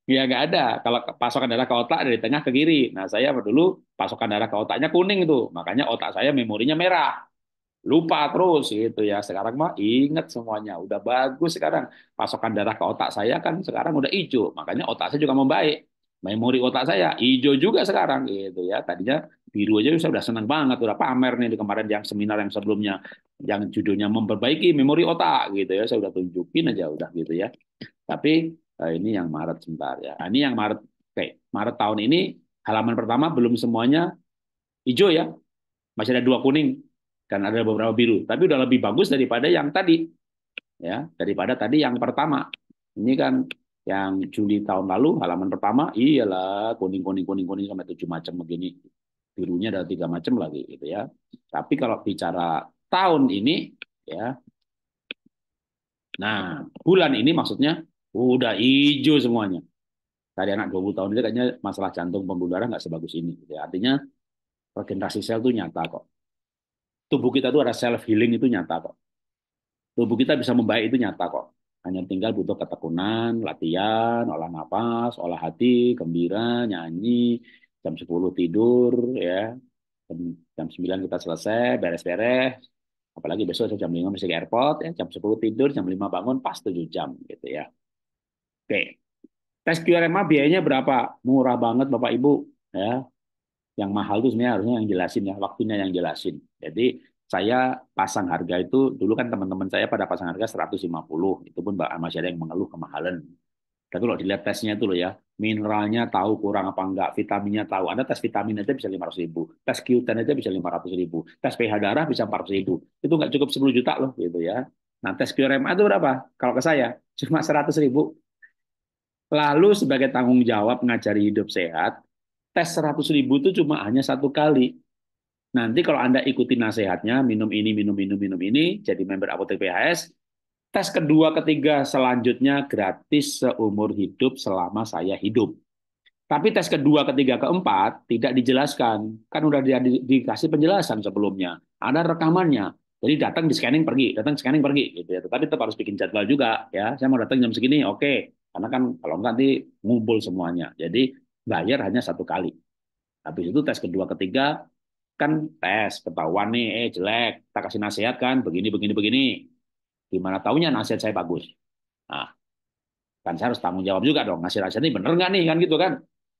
Ya enggak ada. Kalau pasokan darah ke otak dari tengah ke kiri. Nah saya dulu pasokan darah ke otaknya kuning itu. makanya otak saya memorinya merah lupa terus gitu ya. Sekarang mah ingat semuanya. Udah bagus sekarang. Pasokan darah ke otak saya kan sekarang udah hijau. Makanya otak saya juga membaik. Memori otak saya hijau juga sekarang gitu ya. Tadinya biru aja saya udah senang banget udah pamer nih di kemarin yang seminar yang sebelumnya yang judulnya memperbaiki memori otak gitu ya. Saya udah tunjukin aja udah gitu ya. Tapi eh, ini yang Maret sebentar ya. Nah, ini yang Maret Oke, Maret tahun ini halaman pertama belum semuanya hijau ya. Masih ada dua kuning dan ada beberapa biru. Tapi udah lebih bagus daripada yang tadi, ya daripada tadi yang pertama. Ini kan yang Juli tahun lalu halaman pertama, iyalah kuning kuning kuning kuning sampai tujuh macam begini, birunya ada tiga macam lagi gitu ya. Tapi kalau bicara tahun ini, ya, nah bulan ini maksudnya udah hijau semuanya dari anak 20 tahun ini kayaknya masalah jantung pembuluh darah nggak sebagus ini. Gitu ya. Artinya regenerasi sel itu nyata kok tubuh kita itu ada self healing itu nyata kok. Tubuh kita bisa membaik itu nyata kok. Hanya tinggal butuh ketekunan, latihan, olah nafas, olah hati, gembira, nyanyi, jam 10 tidur ya. Jam, sembilan 9 kita selesai, beres-beres. Apalagi besok jam 5 masih ke airport ya, jam 10 tidur, jam 5 bangun pas 7 jam gitu ya. Oke. Tes QRMA biayanya berapa? Murah banget Bapak Ibu ya yang mahal itu sebenarnya harusnya yang jelasin ya waktunya yang jelasin jadi saya pasang harga itu dulu kan teman-teman saya pada pasang harga 150 itu pun masih ada yang mengeluh kemahalan tapi kalau dilihat tesnya itu loh ya mineralnya tahu kurang apa enggak vitaminnya tahu anda tes vitamin aja bisa 500 ribu tes q aja bisa 500 ribu tes pH darah bisa 400 ribu itu nggak cukup 10 juta loh gitu ya nah tes QRMA itu berapa kalau ke saya cuma 100 ribu lalu sebagai tanggung jawab ngajari hidup sehat tes 100 ribu itu cuma hanya satu kali. Nanti kalau Anda ikuti nasihatnya, minum ini, minum, minum, minum ini, jadi member apotek PHS, tes kedua, ketiga, selanjutnya gratis seumur hidup selama saya hidup. Tapi tes kedua, ketiga, keempat tidak dijelaskan. Kan udah di, di, dikasih penjelasan sebelumnya. Ada rekamannya. Jadi datang di scanning pergi, datang scanning pergi gitu ya. Tetapi tetap harus bikin jadwal juga ya. Saya mau datang jam segini, oke. Okay. Karena kan kalau nggak nanti ngumpul semuanya. Jadi bayar hanya satu kali. Habis itu tes kedua ketiga kan tes ketahuan nih eh jelek tak kasih nasihat kan begini begini begini gimana taunya nasihat saya bagus nah kan saya harus tanggung jawab juga dong ngasih nasihat ini bener nggak nih kan gitu kan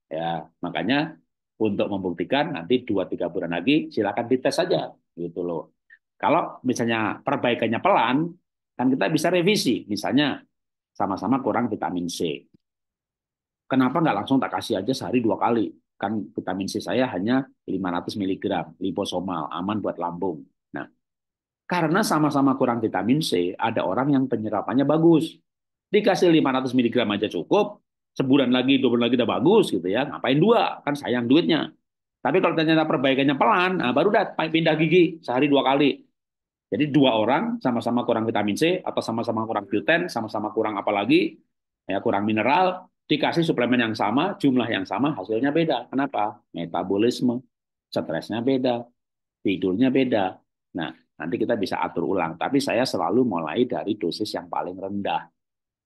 ya makanya untuk membuktikan nanti dua tiga bulan lagi silakan dites saja gitu loh kalau misalnya perbaikannya pelan kan kita bisa revisi misalnya sama-sama kurang vitamin C Kenapa nggak langsung tak kasih aja sehari dua kali? Kan vitamin C saya hanya 500 mg, liposomal, aman buat lambung. Nah, karena sama-sama kurang vitamin C, ada orang yang penyerapannya bagus. Dikasih 500 mg aja cukup, sebulan lagi, dua bulan lagi udah bagus gitu ya. Ngapain dua? Kan sayang duitnya. Tapi kalau ternyata perbaikannya pelan, nah baru dah pindah gigi sehari dua kali. Jadi dua orang sama-sama kurang vitamin C atau sama-sama kurang gluten, sama-sama kurang apa lagi, ya kurang mineral, dikasih suplemen yang sama, jumlah yang sama, hasilnya beda. Kenapa? Metabolisme, stresnya beda, tidurnya beda. Nah, nanti kita bisa atur ulang. Tapi saya selalu mulai dari dosis yang paling rendah.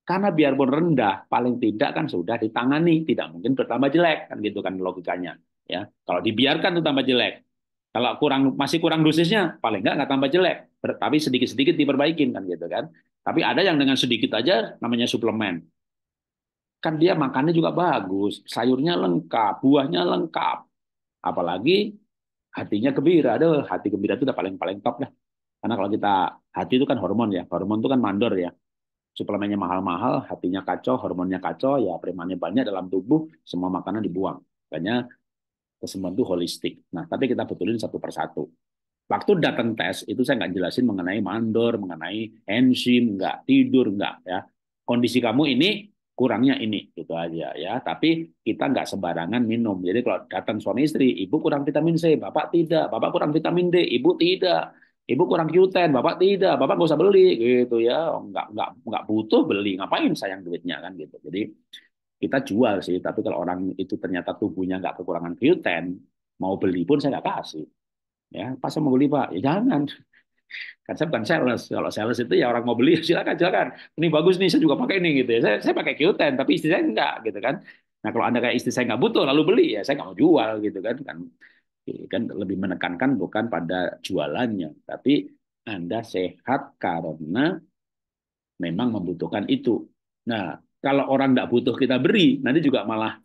Karena biarpun rendah, paling tidak kan sudah ditangani, tidak mungkin bertambah jelek kan gitu kan logikanya. Ya, kalau dibiarkan itu tambah jelek. Kalau kurang masih kurang dosisnya, paling nggak nggak tambah jelek. Tapi sedikit-sedikit diperbaikin kan gitu kan. Tapi ada yang dengan sedikit aja namanya suplemen Kan dia makannya juga bagus, sayurnya lengkap, buahnya lengkap. Apalagi hatinya gembira. Aduh, hati gembira itu udah paling-paling top lah. Karena kalau kita, hati itu kan hormon ya. Hormon itu kan mandor ya. Suplemennya mahal-mahal, hatinya kacau, hormonnya kacau, ya premannya banyak dalam tubuh, semua makanan dibuang. Makanya kesembuhan itu holistik. Nah, tapi kita betulin satu persatu. Waktu datang tes, itu saya nggak jelasin mengenai mandor, mengenai enzim, nggak tidur, nggak. ya. Kondisi kamu ini kurangnya ini gitu aja ya tapi kita nggak sembarangan minum jadi kalau datang suami istri ibu kurang vitamin C bapak tidak bapak kurang vitamin D ibu tidak ibu kurang Q10 bapak tidak bapak nggak usah beli gitu ya nggak nggak nggak butuh beli ngapain sayang duitnya kan gitu jadi kita jual sih tapi kalau orang itu ternyata tubuhnya nggak kekurangan Q10 mau beli pun saya nggak kasih ya pas mau beli pak ya jangan Kan saya bukan sales. Kalau sales itu ya orang mau beli silakan silakan. Ini bagus nih, saya juga pakai ini gitu ya. Saya, saya pakai q tapi istri saya enggak gitu kan. Nah kalau anda kayak istri saya nggak butuh lalu beli ya saya nggak mau jual gitu kan kan kan lebih menekankan bukan pada jualannya tapi anda sehat karena memang membutuhkan itu. Nah kalau orang nggak butuh kita beri nanti juga malah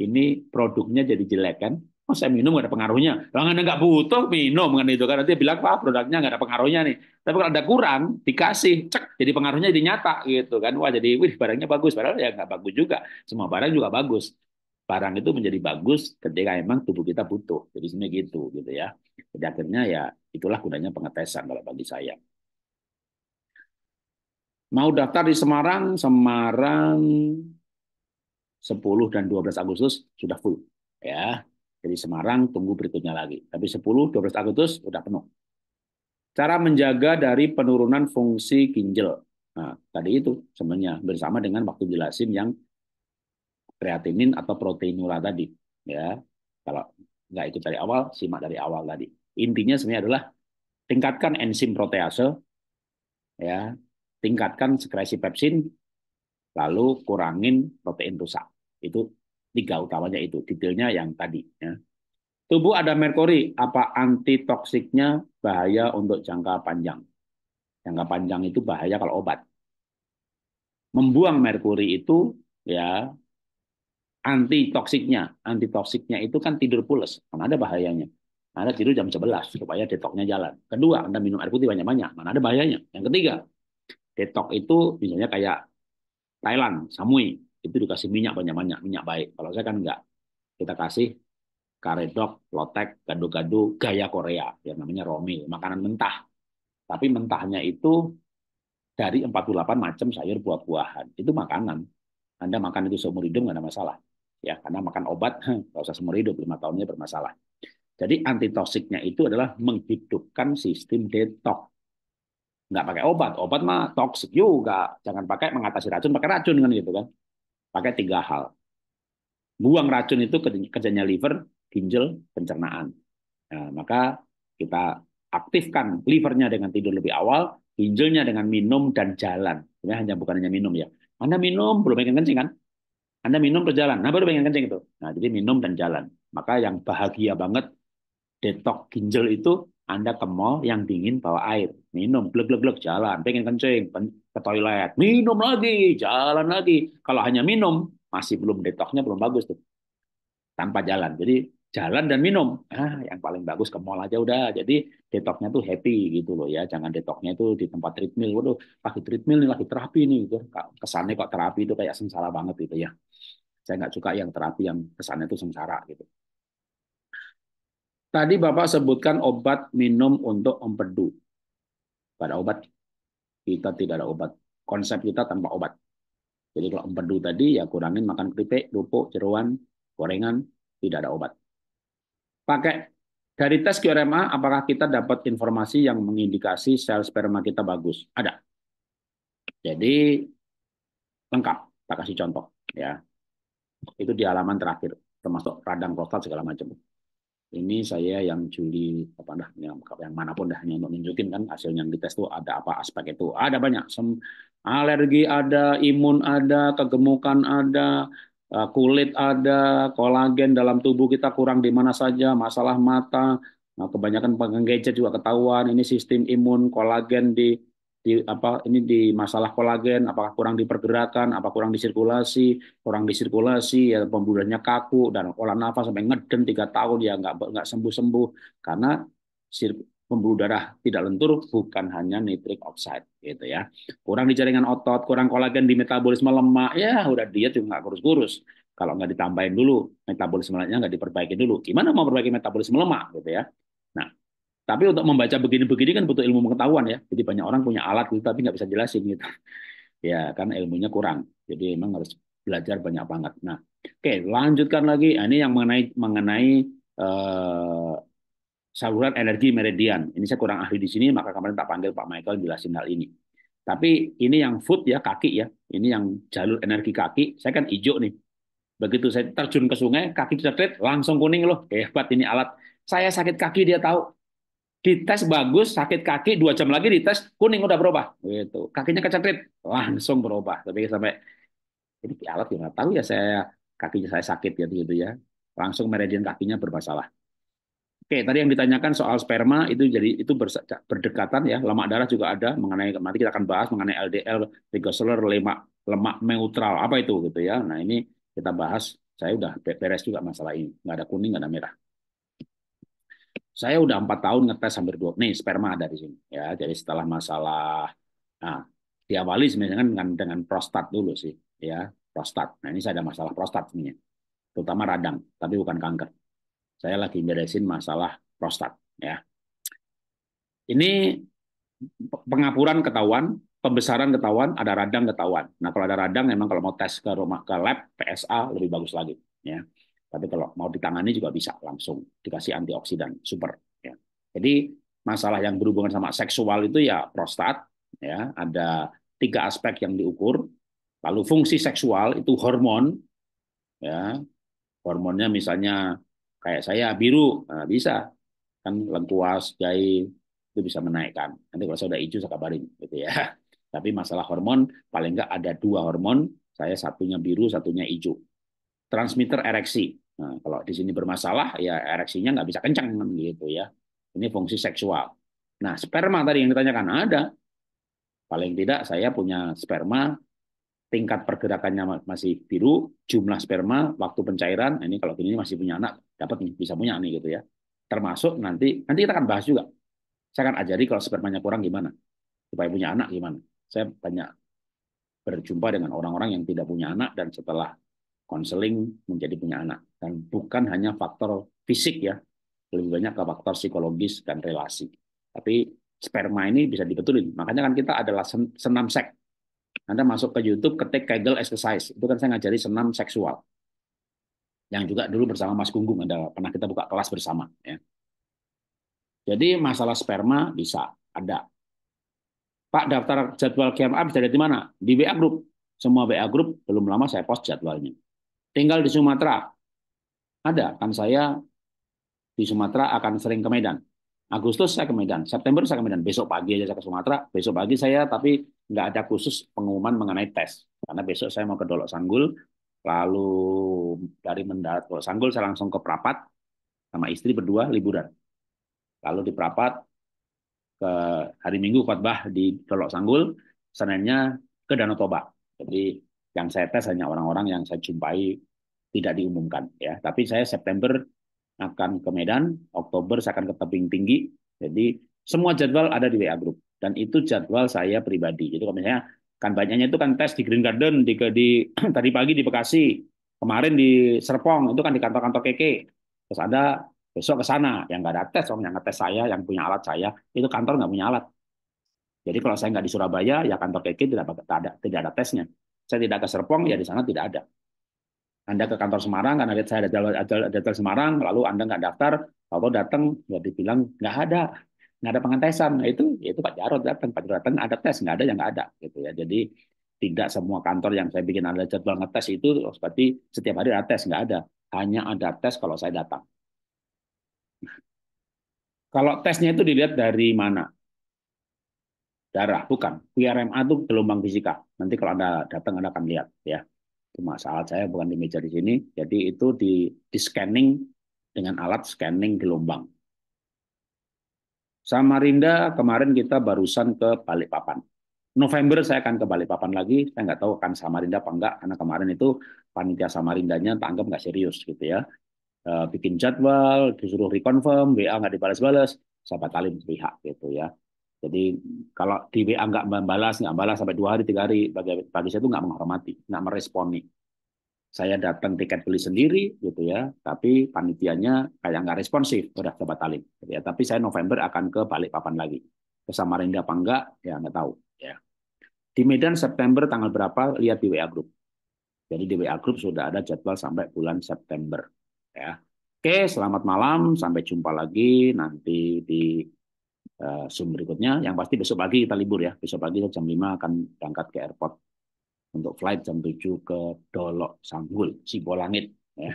ini produknya jadi jelek kan Oh, saya minum nggak ada pengaruhnya. Kalau Anda nggak butuh minum kan itu kan nanti bilang pak produknya nggak ada pengaruhnya nih. Tapi kalau ada kurang dikasih cek jadi pengaruhnya jadi nyata gitu kan. Wah jadi wih barangnya bagus padahal ya nggak bagus juga. Semua barang juga bagus. Barang itu menjadi bagus ketika emang tubuh kita butuh. Jadi sebenarnya gitu gitu ya. Jadi akhirnya ya itulah gunanya pengetesan kalau bagi saya. Mau daftar di Semarang, Semarang 10 dan 12 Agustus sudah full ya jadi Semarang tunggu berikutnya lagi. Tapi 10, 12 Agustus udah penuh. Cara menjaga dari penurunan fungsi ginjal. Nah, tadi itu sebenarnya bersama dengan waktu jelasin yang kreatinin atau proteinura tadi. Ya, kalau nggak ikut dari awal, simak dari awal tadi. Intinya sebenarnya adalah tingkatkan enzim protease, ya, tingkatkan sekresi pepsin, lalu kurangin protein rusak. Itu Tiga utamanya itu, detailnya yang tadi. Ya. Tubuh ada merkuri, apa antitoksiknya bahaya untuk jangka panjang. Jangka panjang itu bahaya kalau obat. Membuang merkuri itu ya antitoksiknya. Antitoksiknya itu kan tidur pulas, mana ada bahayanya. Anda tidur jam 11 supaya detoknya jalan. Kedua, Anda minum air putih banyak-banyak, mana ada bahayanya. Yang ketiga, detok itu misalnya kayak Thailand, Samui itu dikasih minyak banyak-banyak, minyak baik. Kalau saya kan enggak. Kita kasih karedok, lotek, gado-gado, gaya Korea, yang namanya romi, makanan mentah. Tapi mentahnya itu dari 48 macam sayur buah-buahan. Itu makanan. Anda makan itu seumur hidup nggak ada masalah. Ya, karena makan obat nggak usah seumur hidup, lima tahunnya bermasalah. Jadi antitoksiknya itu adalah menghidupkan sistem detox. Nggak pakai obat, obat mah toksik juga. Jangan pakai mengatasi racun, pakai racun kan gitu kan pakai tiga hal. Buang racun itu kerjanya liver, ginjal, pencernaan. Nah, maka kita aktifkan livernya dengan tidur lebih awal, ginjalnya dengan minum dan jalan. Ini hanya bukan hanya minum ya. Anda minum belum pengen kencing kan? Anda minum berjalan. Nah, baru pengen kencing itu. Nah, jadi minum dan jalan. Maka yang bahagia banget detok ginjal itu anda ke mall yang dingin bawa air, minum, glek-glek-glek jalan, pengen kencing, ke toilet, minum lagi, jalan lagi. Kalau hanya minum, masih belum detoknya belum bagus tuh. Tanpa jalan. Jadi jalan dan minum. Ah, yang paling bagus ke mall aja udah. Jadi detoknya tuh happy gitu loh ya. Jangan detoknya itu di tempat treadmill. Waduh, lagi treadmill nih, lagi terapi nih. Gitu. Kesannya kok terapi itu kayak sengsara banget gitu ya. Saya nggak suka yang terapi yang kesannya itu sengsara gitu. Tadi Bapak sebutkan obat minum untuk empedu. Pada obat kita tidak ada obat. Konsep kita tanpa obat. Jadi kalau empedu tadi ya kurangin makan keripik, kerupuk, jeruan, gorengan, tidak ada obat. Pakai dari tes QRMA apakah kita dapat informasi yang mengindikasi sel sperma kita bagus? Ada. Jadi lengkap. Tak kasih contoh ya. Itu di halaman terakhir termasuk radang prostat segala macam ini saya yang juli apa dah yang, yang manapun dah yang untuk nunjukin kan hasil yang dites tuh ada apa aspek itu ada banyak Sem alergi ada imun ada kegemukan ada eh, kulit ada kolagen dalam tubuh kita kurang di mana saja masalah mata nah, kebanyakan pengen gadget juga ketahuan ini sistem imun kolagen di di apa ini di masalah kolagen apakah kurang dipergerakan apa kurang disirkulasi kurang disirkulasi ya pembuluhnya kaku dan olah nafas sampai ngeden tiga tahun ya nggak nggak sembuh sembuh karena pembuluh darah tidak lentur bukan hanya nitric oxide gitu ya kurang di jaringan otot kurang kolagen di metabolisme lemak ya udah dia juga nggak kurus-kurus kalau nggak ditambahin dulu metabolisme lemaknya nggak diperbaiki dulu gimana mau perbaiki metabolisme lemak gitu ya nah tapi untuk membaca begini-begini kan butuh ilmu pengetahuan ya. Jadi banyak orang punya alat gitu tapi nggak bisa jelasin gitu. Ya karena ilmunya kurang. Jadi memang harus belajar banyak banget. Nah, oke lanjutkan lagi. Nah, ini yang mengenai mengenai eh, saluran energi meridian. Ini saya kurang ahli di sini maka kemarin tak panggil Pak Michael jelasin hal ini. Tapi ini yang foot ya kaki ya. Ini yang jalur energi kaki. Saya kan hijau nih. Begitu saya terjun ke sungai, kaki cetrit, langsung kuning loh. Hebat ini alat. Saya sakit kaki dia tahu dites bagus sakit kaki dua jam lagi dites kuning udah berubah gitu kakinya kecetrit langsung berubah tapi sampai ini alat yang nggak tahu ya saya kakinya saya sakit gitu gitu ya langsung meridian kakinya bermasalah oke tadi yang ditanyakan soal sperma itu jadi itu berdekatan ya lemak darah juga ada mengenai nanti kita akan bahas mengenai LDL triglyceride lemak lemak neutral apa itu gitu ya nah ini kita bahas saya udah beres juga masalah ini nggak ada kuning nggak ada merah saya udah empat tahun ngetes hampir dua nih sperma ada di sini ya jadi setelah masalah nah diawali sebenarnya kan dengan dengan prostat dulu sih ya prostat nah ini saya ada masalah prostat sebenarnya terutama radang tapi bukan kanker saya lagi beresin masalah prostat ya ini pengapuran ketahuan pembesaran ketahuan ada radang ketahuan nah kalau ada radang memang kalau mau tes ke rumah ke lab PSA lebih bagus lagi ya tapi kalau mau ditangani juga bisa langsung dikasih antioksidan super. Ya. Jadi masalah yang berhubungan sama seksual itu ya prostat. Ya, ada tiga aspek yang diukur. Lalu fungsi seksual itu hormon. Ya, hormonnya misalnya kayak saya biru nah, bisa kan lengkuas, jahe itu bisa menaikkan. Nanti kalau saya udah hijau saya kabarin gitu ya. Tapi masalah hormon paling enggak ada dua hormon, saya satunya biru, satunya hijau. Transmitter ereksi. Nah, kalau di sini bermasalah, ya ereksinya nggak bisa kencang gitu ya. Ini fungsi seksual. Nah, sperma tadi yang ditanyakan ada. Paling tidak saya punya sperma, tingkat pergerakannya masih biru, jumlah sperma, waktu pencairan, ini kalau gini masih punya anak, dapat bisa punya nih gitu ya. Termasuk nanti, nanti kita akan bahas juga. Saya akan ajari kalau spermanya kurang gimana. Supaya punya anak gimana. Saya banyak berjumpa dengan orang-orang yang tidak punya anak dan setelah konseling menjadi punya anak dan bukan hanya faktor fisik ya lebih banyak ke faktor psikologis dan relasi tapi sperma ini bisa dibetulin makanya kan kita adalah senam seks anda masuk ke YouTube ketik Kegel exercise itu kan saya ngajari senam seksual yang juga dulu bersama Mas Gunggung ada pernah kita buka kelas bersama ya jadi masalah sperma bisa ada Pak daftar jadwal KMA bisa dari mana? Di WA Group. Semua WA Group belum lama saya post jadwalnya tinggal di Sumatera. Ada, kan saya di Sumatera akan sering ke Medan. Agustus saya ke Medan, September saya ke Medan, besok pagi aja saya ke Sumatera, besok pagi saya tapi nggak ada khusus pengumuman mengenai tes. Karena besok saya mau ke Dolok Sanggul, lalu dari mendarat Dolok Sanggul saya langsung ke Prapat, sama istri berdua liburan. Lalu di Prapat, ke hari Minggu khotbah di Dolok Sanggul, Seninnya ke Danau Toba. Jadi yang saya tes hanya orang-orang yang saya jumpai tidak diumumkan ya. Tapi saya September akan ke Medan, Oktober saya akan ke Tebing Tinggi. Jadi semua jadwal ada di WA Group dan itu jadwal saya pribadi. Jadi kalau misalnya kan banyaknya itu kan tes di Green Garden di, di tadi pagi di Bekasi, kemarin di Serpong itu kan di kantor-kantor KK. Terus ada besok ke sana yang nggak ada tes om yang ngetes saya yang punya alat saya itu kantor nggak punya alat jadi kalau saya nggak di Surabaya ya kantor KK tidak ada tidak ada tesnya saya tidak ke Serpong, ya di sana tidak ada. Anda ke kantor Semarang karena lihat saya ada jadwal, ada jadwal Semarang, lalu Anda nggak daftar, atau datang ya dibilang nggak ada, nggak ada pengetesan. Nah, itu ya itu Pak Jarod datang, Pak Jarod datang ada tes, nggak ada yang nggak ada gitu ya. Jadi tidak semua kantor yang saya bikin ada jadwal ngetes itu seperti oh, setiap hari ada tes nggak ada, hanya ada tes kalau saya datang. kalau tesnya itu dilihat dari mana? Darah, bukan. QRMA itu gelombang fisika. Nanti kalau Anda datang Anda akan lihat ya. Cuma saat saya bukan di meja di sini, jadi itu di, di scanning dengan alat scanning gelombang. Samarinda kemarin kita barusan ke Balikpapan. November saya akan ke Balikpapan lagi. Saya nggak tahu akan Samarinda apa enggak karena kemarin itu panitia Samarindanya tanggap nggak serius gitu ya. Eh, bikin jadwal, disuruh reconfirm, WA nggak dibalas-balas, saya batalin pihak gitu ya. Jadi kalau di WA nggak membalas, nggak balas sampai dua hari, tiga hari, bagi, bagi saya itu nggak menghormati, nggak meresponi. Saya datang tiket beli sendiri gitu ya, tapi panitianya kayak nggak responsif, udah coba batalin. Gitu ya. Tapi saya November akan ke Balikpapan lagi. Ke Samarinda apa enggak, ya nggak tahu. Ya. Di Medan September tanggal berapa, lihat di WA Group. Jadi di WA Group sudah ada jadwal sampai bulan September. Ya. Oke, selamat malam. Sampai jumpa lagi nanti di Eh, zoom berikutnya. Yang pasti besok pagi kita libur ya. Besok pagi jam 5 akan berangkat ke airport untuk flight jam 7 ke Dolok Sanggul, Sibolangit ya.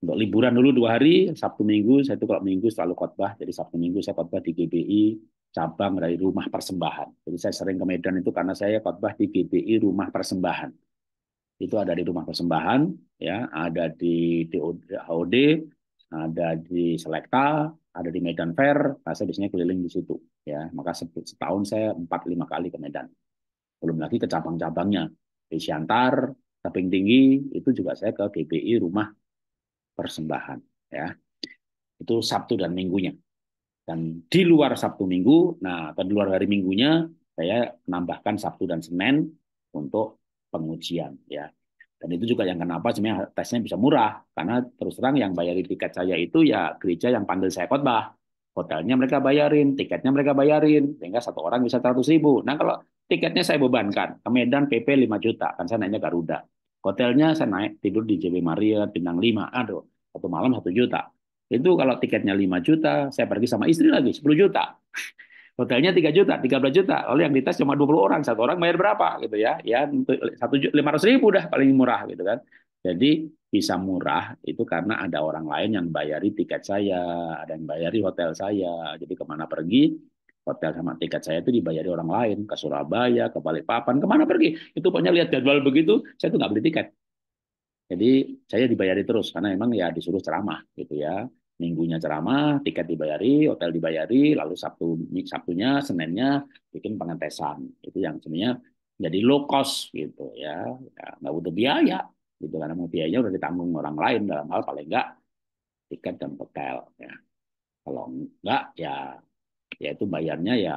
Untuk liburan dulu dua hari, Sabtu Minggu, saya itu kalau Minggu selalu khotbah, jadi Sabtu Minggu saya khotbah di GBI cabang dari rumah persembahan. Jadi saya sering ke Medan itu karena saya khotbah di GBI rumah persembahan. Itu ada di rumah persembahan, ya, ada di HOD, ada di Selekta, ada di Medan Fair, saya biasanya keliling di situ. Ya, maka setahun saya empat lima kali ke Medan. Belum lagi ke cabang-cabangnya. Di Siantar, Tebing Tinggi, itu juga saya ke GBI Rumah Persembahan. Ya, Itu Sabtu dan Minggunya. Dan di luar Sabtu Minggu, nah atau di luar hari Minggunya, saya menambahkan Sabtu dan Senin untuk pengujian. ya dan itu juga yang kenapa sebenarnya tesnya bisa murah. Karena terus terang yang bayarin tiket saya itu ya gereja yang panggil saya khotbah. Hotelnya mereka bayarin, tiketnya mereka bayarin. Sehingga satu orang bisa 100 ribu. Nah kalau tiketnya saya bebankan, ke Medan PP 5 juta, kan saya naiknya Garuda. Hotelnya saya naik tidur di JB Maria bintang 5. Aduh, satu malam 1 juta. Itu kalau tiketnya 5 juta, saya pergi sama istri lagi 10 juta hotelnya 3 juta, 13 juta, lalu yang dites cuma 20 orang, satu orang bayar berapa gitu ya, ya satu lima ratus ribu udah paling murah gitu kan. Jadi bisa murah itu karena ada orang lain yang bayari tiket saya, ada yang bayari hotel saya. Jadi kemana pergi, hotel sama tiket saya itu dibayari orang lain ke Surabaya, ke Balikpapan, kemana pergi. Itu pokoknya lihat jadwal begitu, saya tuh nggak beli tiket. Jadi saya dibayari terus karena emang ya disuruh ceramah gitu ya minggunya ceramah, tiket dibayari, hotel dibayari, lalu Sabtu Sabtunya, Seninnya bikin pengetesan. Itu yang semuanya jadi low cost gitu ya. ya nggak butuh biaya gitu karena mau biayanya udah ditanggung orang lain dalam hal paling enggak tiket dan hotel ya. Kalau enggak ya ya itu bayarnya ya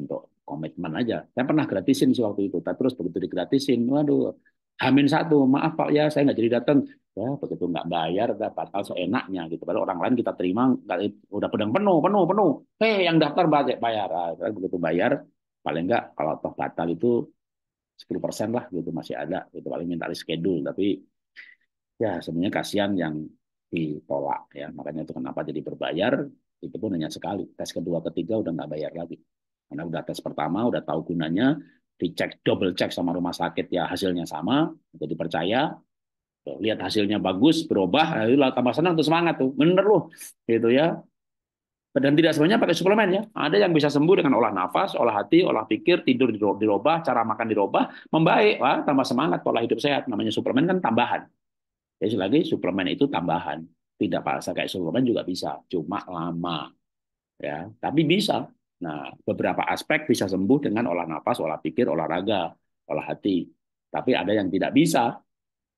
untuk komitmen aja. Saya pernah gratisin sih waktu itu, tapi terus begitu digratisin, waduh Hamin satu, maaf Pak ya saya nggak jadi datang. Ya begitu nggak bayar, udah batal seenaknya gitu. Padahal orang lain kita terima udah pedang penuh, penuh, penuh. Hei yang daftar bayar, bayar. Ah, begitu bayar paling nggak kalau toh batal itu 10% lah gitu masih ada Itu paling minta reschedule tapi ya sebenarnya kasihan yang ditolak ya makanya itu kenapa jadi berbayar itu pun hanya sekali tes kedua ketiga udah nggak bayar lagi karena udah tes pertama udah tahu gunanya dicek double check sama rumah sakit ya hasilnya sama jadi percaya tuh, lihat hasilnya bagus berubah lalu tambah senang tuh semangat tuh bener loh gitu ya dan tidak semuanya pakai suplemen ya ada yang bisa sembuh dengan olah nafas olah hati olah pikir tidur dirubah cara makan dirubah membaik wah tambah semangat pola hidup sehat namanya suplemen kan tambahan jadi lagi suplemen itu tambahan tidak paksa kayak suplemen juga bisa cuma lama ya tapi bisa Nah, beberapa aspek bisa sembuh dengan olah nafas, olah pikir, olahraga, olah hati. Tapi ada yang tidak bisa,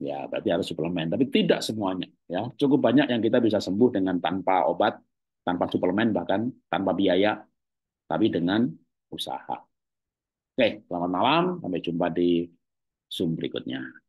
ya berarti harus suplemen. Tapi tidak semuanya, ya cukup banyak yang kita bisa sembuh dengan tanpa obat, tanpa suplemen bahkan tanpa biaya, tapi dengan usaha. Oke, selamat malam, sampai jumpa di Zoom berikutnya.